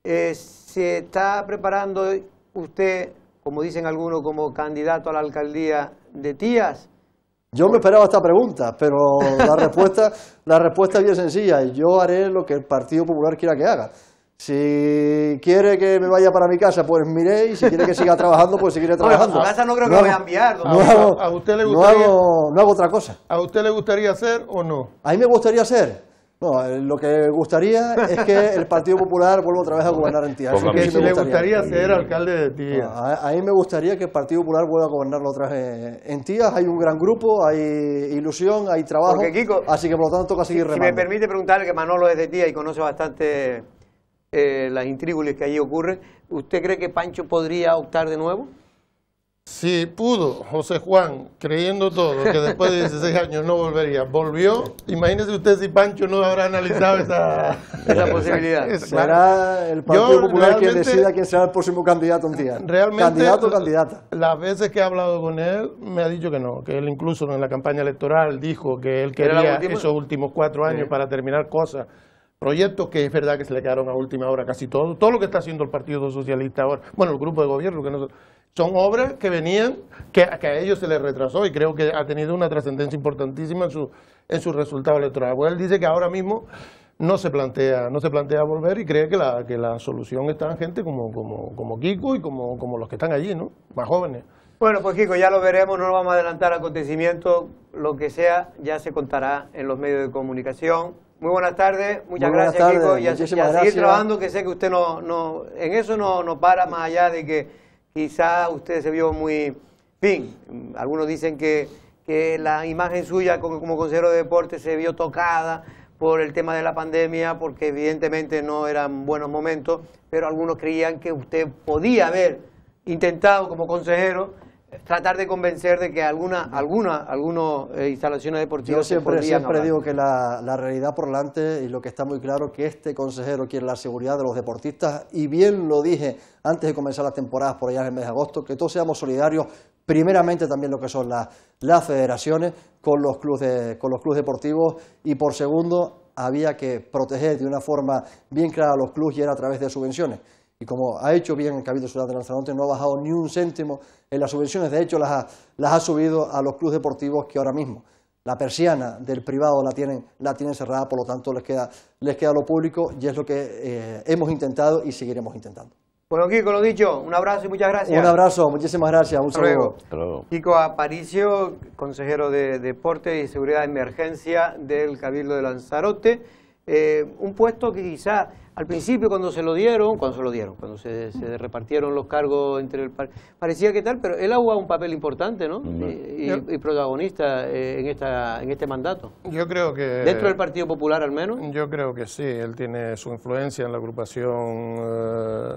Eh, ¿Se está preparando usted, como dicen algunos, como candidato a la alcaldía de Tías? Yo me esperaba esta pregunta, pero la <laughs> respuesta, la respuesta es bien sencilla. Yo haré lo que el Partido Popular quiera que haga. Si quiere que me vaya para mi casa, pues mire y si quiere que siga <laughs> trabajando, pues seguiré trabajando. a casa no creo que lo voy a enviar. hago, a usted le gustaría, no, hago, no hago otra cosa. ¿A usted le gustaría hacer o no? A mí me gustaría hacer. No, eh, lo que gustaría es que el Partido Popular vuelva otra vez a gobernar en Tía. me gustaría, ser alcalde de Tías. A, mí me gustaría que el Partido Popular vuelva a gobernarlo otra vez en Tías. Hay un gran grupo, hay ilusión, hay trabajo. así que por lo tanto toca seguir remando. Si me permite preguntarle, que Manolo es de Tías y conoce bastante eh, las intrígulas que allí ocurren, ¿usted cree que Pancho podría optar de nuevo? Si pudo José Juan, creyendo todo, que después de 16 <laughs> años no volvería, volvió. Imagínense usted si Pancho no habrá analizado esa, <laughs> posibilidad. <laughs> Será el Partido Popular quien decida quién será el próximo candidato un día. Realmente, candidato o candidata. Las veces que he hablado con él, me ha dicho que no, que él incluso en la campaña electoral dijo que él quería esos últimos cuatro años para terminar cosas proyectos que es verdad que se le quedaron a última hora casi todo, todo lo que está haciendo el Partido Socialista ahora, bueno, el grupo de gobierno que nosotros son obras que venían, que, a ellos se les retrasó y creo que ha tenido una trascendencia importantísima en su, en su resultado electoral. Pues él dice que ahora mismo no se plantea, no se plantea volver y cree que la, que la solución está en gente como, como, como Kiko y como, como los que están allí, ¿no? Más jóvenes. Bueno, pues Kiko, ya lo veremos, no lo vamos a adelantar acontecimientos, lo que sea, ya se contará en los medios de comunicación. Muy buenas tardes, muchas gracias Kiko, y a, y a seguir trabajando, que sé que usted no, no en eso no, no para más allá de que quizá usted se vio muy, fin, algunos dicen que, que la imagen suya como, como, consejero de deporte se vio tocada por el tema de la pandemia, porque evidentemente no eran buenos momentos, pero algunos creían que usted podía haber intentado como consejero tratar de convencer de que alguna, alguna, algunas eh, instalaciones deportivas. Yo siempre, digo que la, realidad por delante y lo que está muy claro que este consejero quiere la seguridad de los deportistas y bien lo dije antes de comenzar las temporadas por allá en el mes de agosto, que todos seamos solidarios, primeramente también lo que son las, federaciones con los clubes con los clubes deportivos y por segundo había que proteger de una forma bien clara a los clubes y era a través de subvenciones. Y como ha hecho bien el Cabildo Ciudad de Lanzarote, no ha bajado ni un céntimo en las subvenciones, de hecho las ha, subido a los clubes deportivos que ahora mismo la persiana del privado la tienen, la tienen cerrada, por lo tanto les queda, les queda lo público y es lo que eh, hemos intentado y seguiremos intentando. Bueno, Kiko, lo dicho, un abrazo y muchas gracias. Un abrazo, muchísimas gracias, un saludo. Kiko Aparicio, consejero de Deporte y Seguridad de Emergencia del Cabildo de Lanzarote, eh, un puesto que quizá al principio cuando se lo dieron, cuando se lo dieron, cuando se, mm. repartieron los cargos entre el parecía que tal, pero él ha jugado un papel importante, ¿no? Mm. y, protagonista eh, en esta en este mandato. Yo creo que dentro del Partido Popular al menos. Yo creo que sí. Él tiene su influencia en la agrupación eh,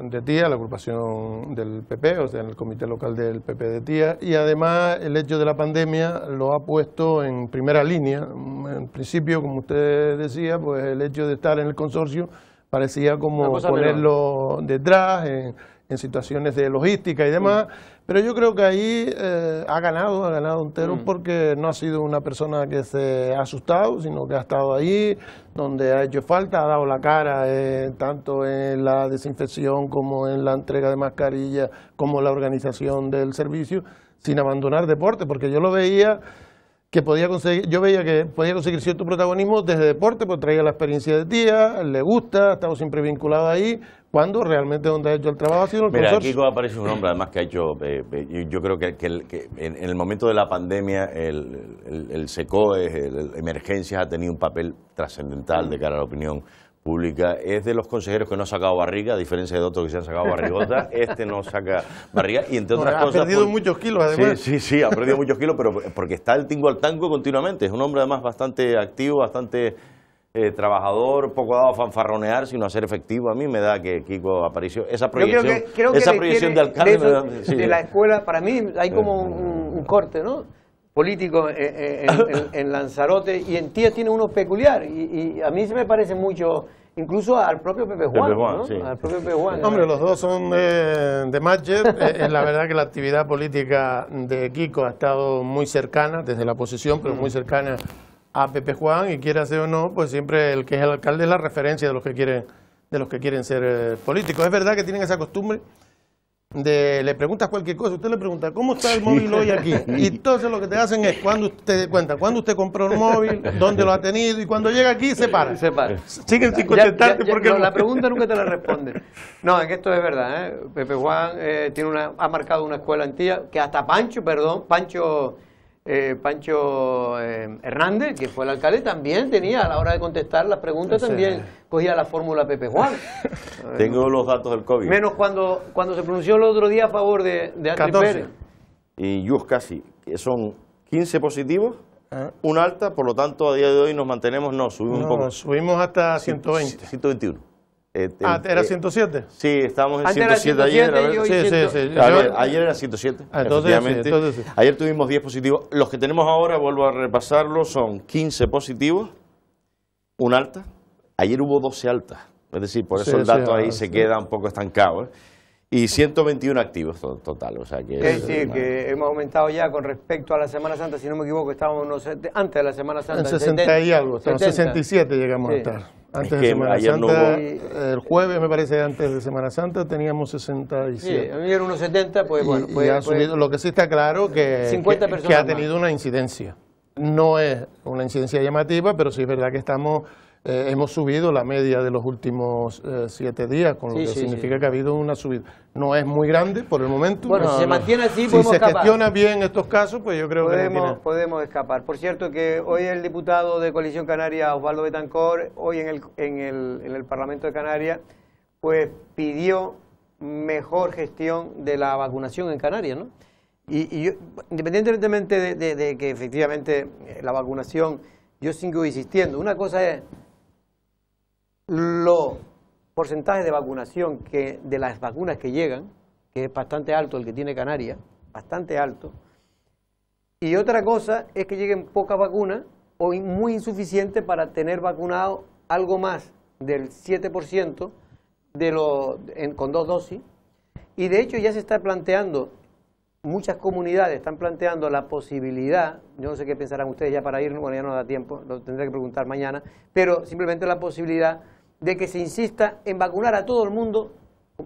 de Tía, la agrupación del PP, o sea, en el comité local del PP de Tía, y además el hecho de la pandemia lo ha puesto en primera línea. En principio, como usted decía, pues el hecho de estar en el consorcio parecía como ponerlo detrás en, situaciones de logística y demás, mm. pero yo creo que ahí eh, ha ganado, ha ganado entero mm. porque no ha sido una persona que se ha asustado, sino que ha estado ahí donde ha hecho falta, ha dado la cara eh, tanto en la desinfección como en la entrega de mascarillas, como la organización del servicio, sin abandonar deporte, porque yo lo veía que podía conseguir, yo veía que podía conseguir cierto protagonismo desde deporte, pues traía la experiencia de tía, le gusta, ha estado siempre vinculado ahí, cuando realmente donde ha hecho el trabajo ha sido el Mira, aquí aparece un hombre además que ha hecho, eh, eh, yo creo que, que, en, el momento de la pandemia el, el, Emergencias ha tenido un papel trascendental de cara a la opinión es de los consejeros que no ha sacado barriga, a diferencia de otros que se han sacado barrigota. <laughs> Este no saca barriga y entre otras ha cosas... Ha perdido pues, muchos kilos además. Sí, sí, ha perdido muchos kilos, pero porque está el tingo al tango continuamente. Es un hombre además bastante activo, bastante... Eh, trabajador, poco dado a fanfarronear, sino a ser efectivo. A mí me da que Kiko apareció esa proyección, esa proyección de alcalde... De, la escuela, para mí hay como un, eh, corte, ¿no? político eh, en, Lanzarote y en Tía tiene uno peculiar y, y, a mí se me parece mucho Incluso al propio Pepe Juan. Al propio Pepe Juan. Hombre, los dos son eh, de, de Matcher. <laughs> Eh, la verdad que la actividad política de Kiko ha estado muy cercana, desde la posición, pero muy mm. cercana a Pepe Juan. Y quiera ser o no, pues siempre el que es el alcalde es la referencia de los que quieren, de los que quieren ser eh, políticos. Es verdad que tienen esa costumbre de, le preguntas cualquier cosa, usted le pregunta, ¿cómo está el móvil hoy aquí? <laughs> Y entonces lo que te hacen es, cuando usted cuenta, cuando usted compró el móvil, dónde lo ha tenido, y cuando llega aquí se para. Se para. Siguen sin contestarte porque... la pregunta nunca te la responde. No, es que esto es verdad, ¿eh? Pepe Juan eh, tiene una, ha marcado una escuela en tía, que hasta Pancho, perdón, Pancho eh, Pancho eh, Hernández, que fue el alcalde, también tenía, a la hora de contestar las preguntas, también cogía la fórmula Pepe Juan. <laughs> Tengo los datos del COVID. Menos cuando, cuando se pronunció el otro día a favor de, de Y Yus casi, son 15 positivos, ah. un alta, por lo tanto a día de hoy nos mantenemos, no, subimos un poco. Subimos hasta 120. 121. Eh, ah, ¿era 107? Eh, sí, estábamos en 107, ayer. ayer, era 107, ah, entonces, ayer tuvimos 10 positivos. Los que tenemos ahora, vuelvo a repasarlo, son 15 positivos, un alta. Ayer hubo 12 altas. Es decir, por eso el dato ahí ah, se queda un poco estancado. ¿eh? y 121 activos total. O sea que es decir, que hemos aumentado ya con respecto a la Semana Santa, si no me equivoco, estábamos unos, antes de la Semana Santa. En y algo, 67 llegamos a estar. Antes de Semana Santa, el jueves me parece, antes de Semana Santa teníamos 67. Sí, a mí eran unos 70, pues bueno. lo que sí está claro que, que, ha tenido una incidencia. No es una incidencia llamativa, pero sí es verdad que estamos eh, hemos subido la media de los últimos eh, siete días, con lo que significa que ha habido una subida. No es muy grande por el momento. Bueno, si se mantiene gestiona bien estos casos, pues yo creo que... Podemos escapar. Por cierto, que hoy el diputado de Coalición Canaria, Osvaldo Betancor, hoy en el, en el, en el Parlamento de Canarias, pues pidió mejor gestión de la vacunación en Canarias, ¿no? Y, y independientemente de, que efectivamente eh, la vacunación, yo sigo insistiendo, una cosa es los porcentajes de vacunación que, de las vacunas que llegan, que es bastante alto el que tiene Canarias, bastante alto, y otra cosa es que lleguen pocas vacunas o muy insuficientes para tener vacunado algo más del 7% de lo, con dos dosis. Y de hecho ya se está planteando, muchas comunidades están planteando la posibilidad, yo no sé qué pensarán ustedes ya para ir bueno ya no da tiempo, lo tendré que preguntar mañana, pero simplemente la posibilidad de que se insista en vacunar a todo el mundo,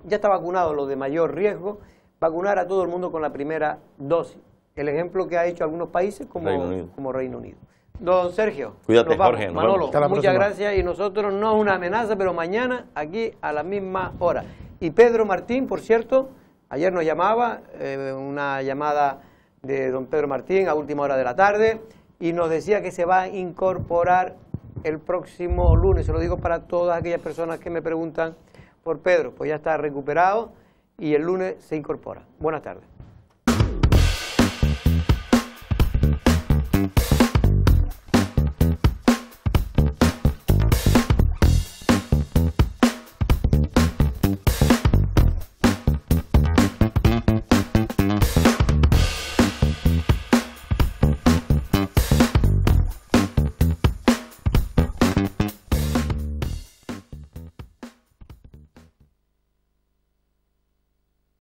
ya está vacunado lo de mayor riesgo, vacunar a todo el mundo con la primera dosis. El ejemplo que ha hecho algunos países como Reino Unido. Como Reino Unido. Don Sergio, Cuídate, Jorge, Manolo, muchas gracias y nosotros no es una amenaza, pero mañana aquí a la misma hora. Y Pedro Martín, por cierto, ayer nos llamaba, eh, una llamada de don Pedro Martín a última hora de la tarde, y nos decía que se va a incorporar el próximo lunes. Se lo digo para todas aquellas personas que me preguntan por Pedro. Pues ya está recuperado y el lunes se incorpora. Buenas tardes.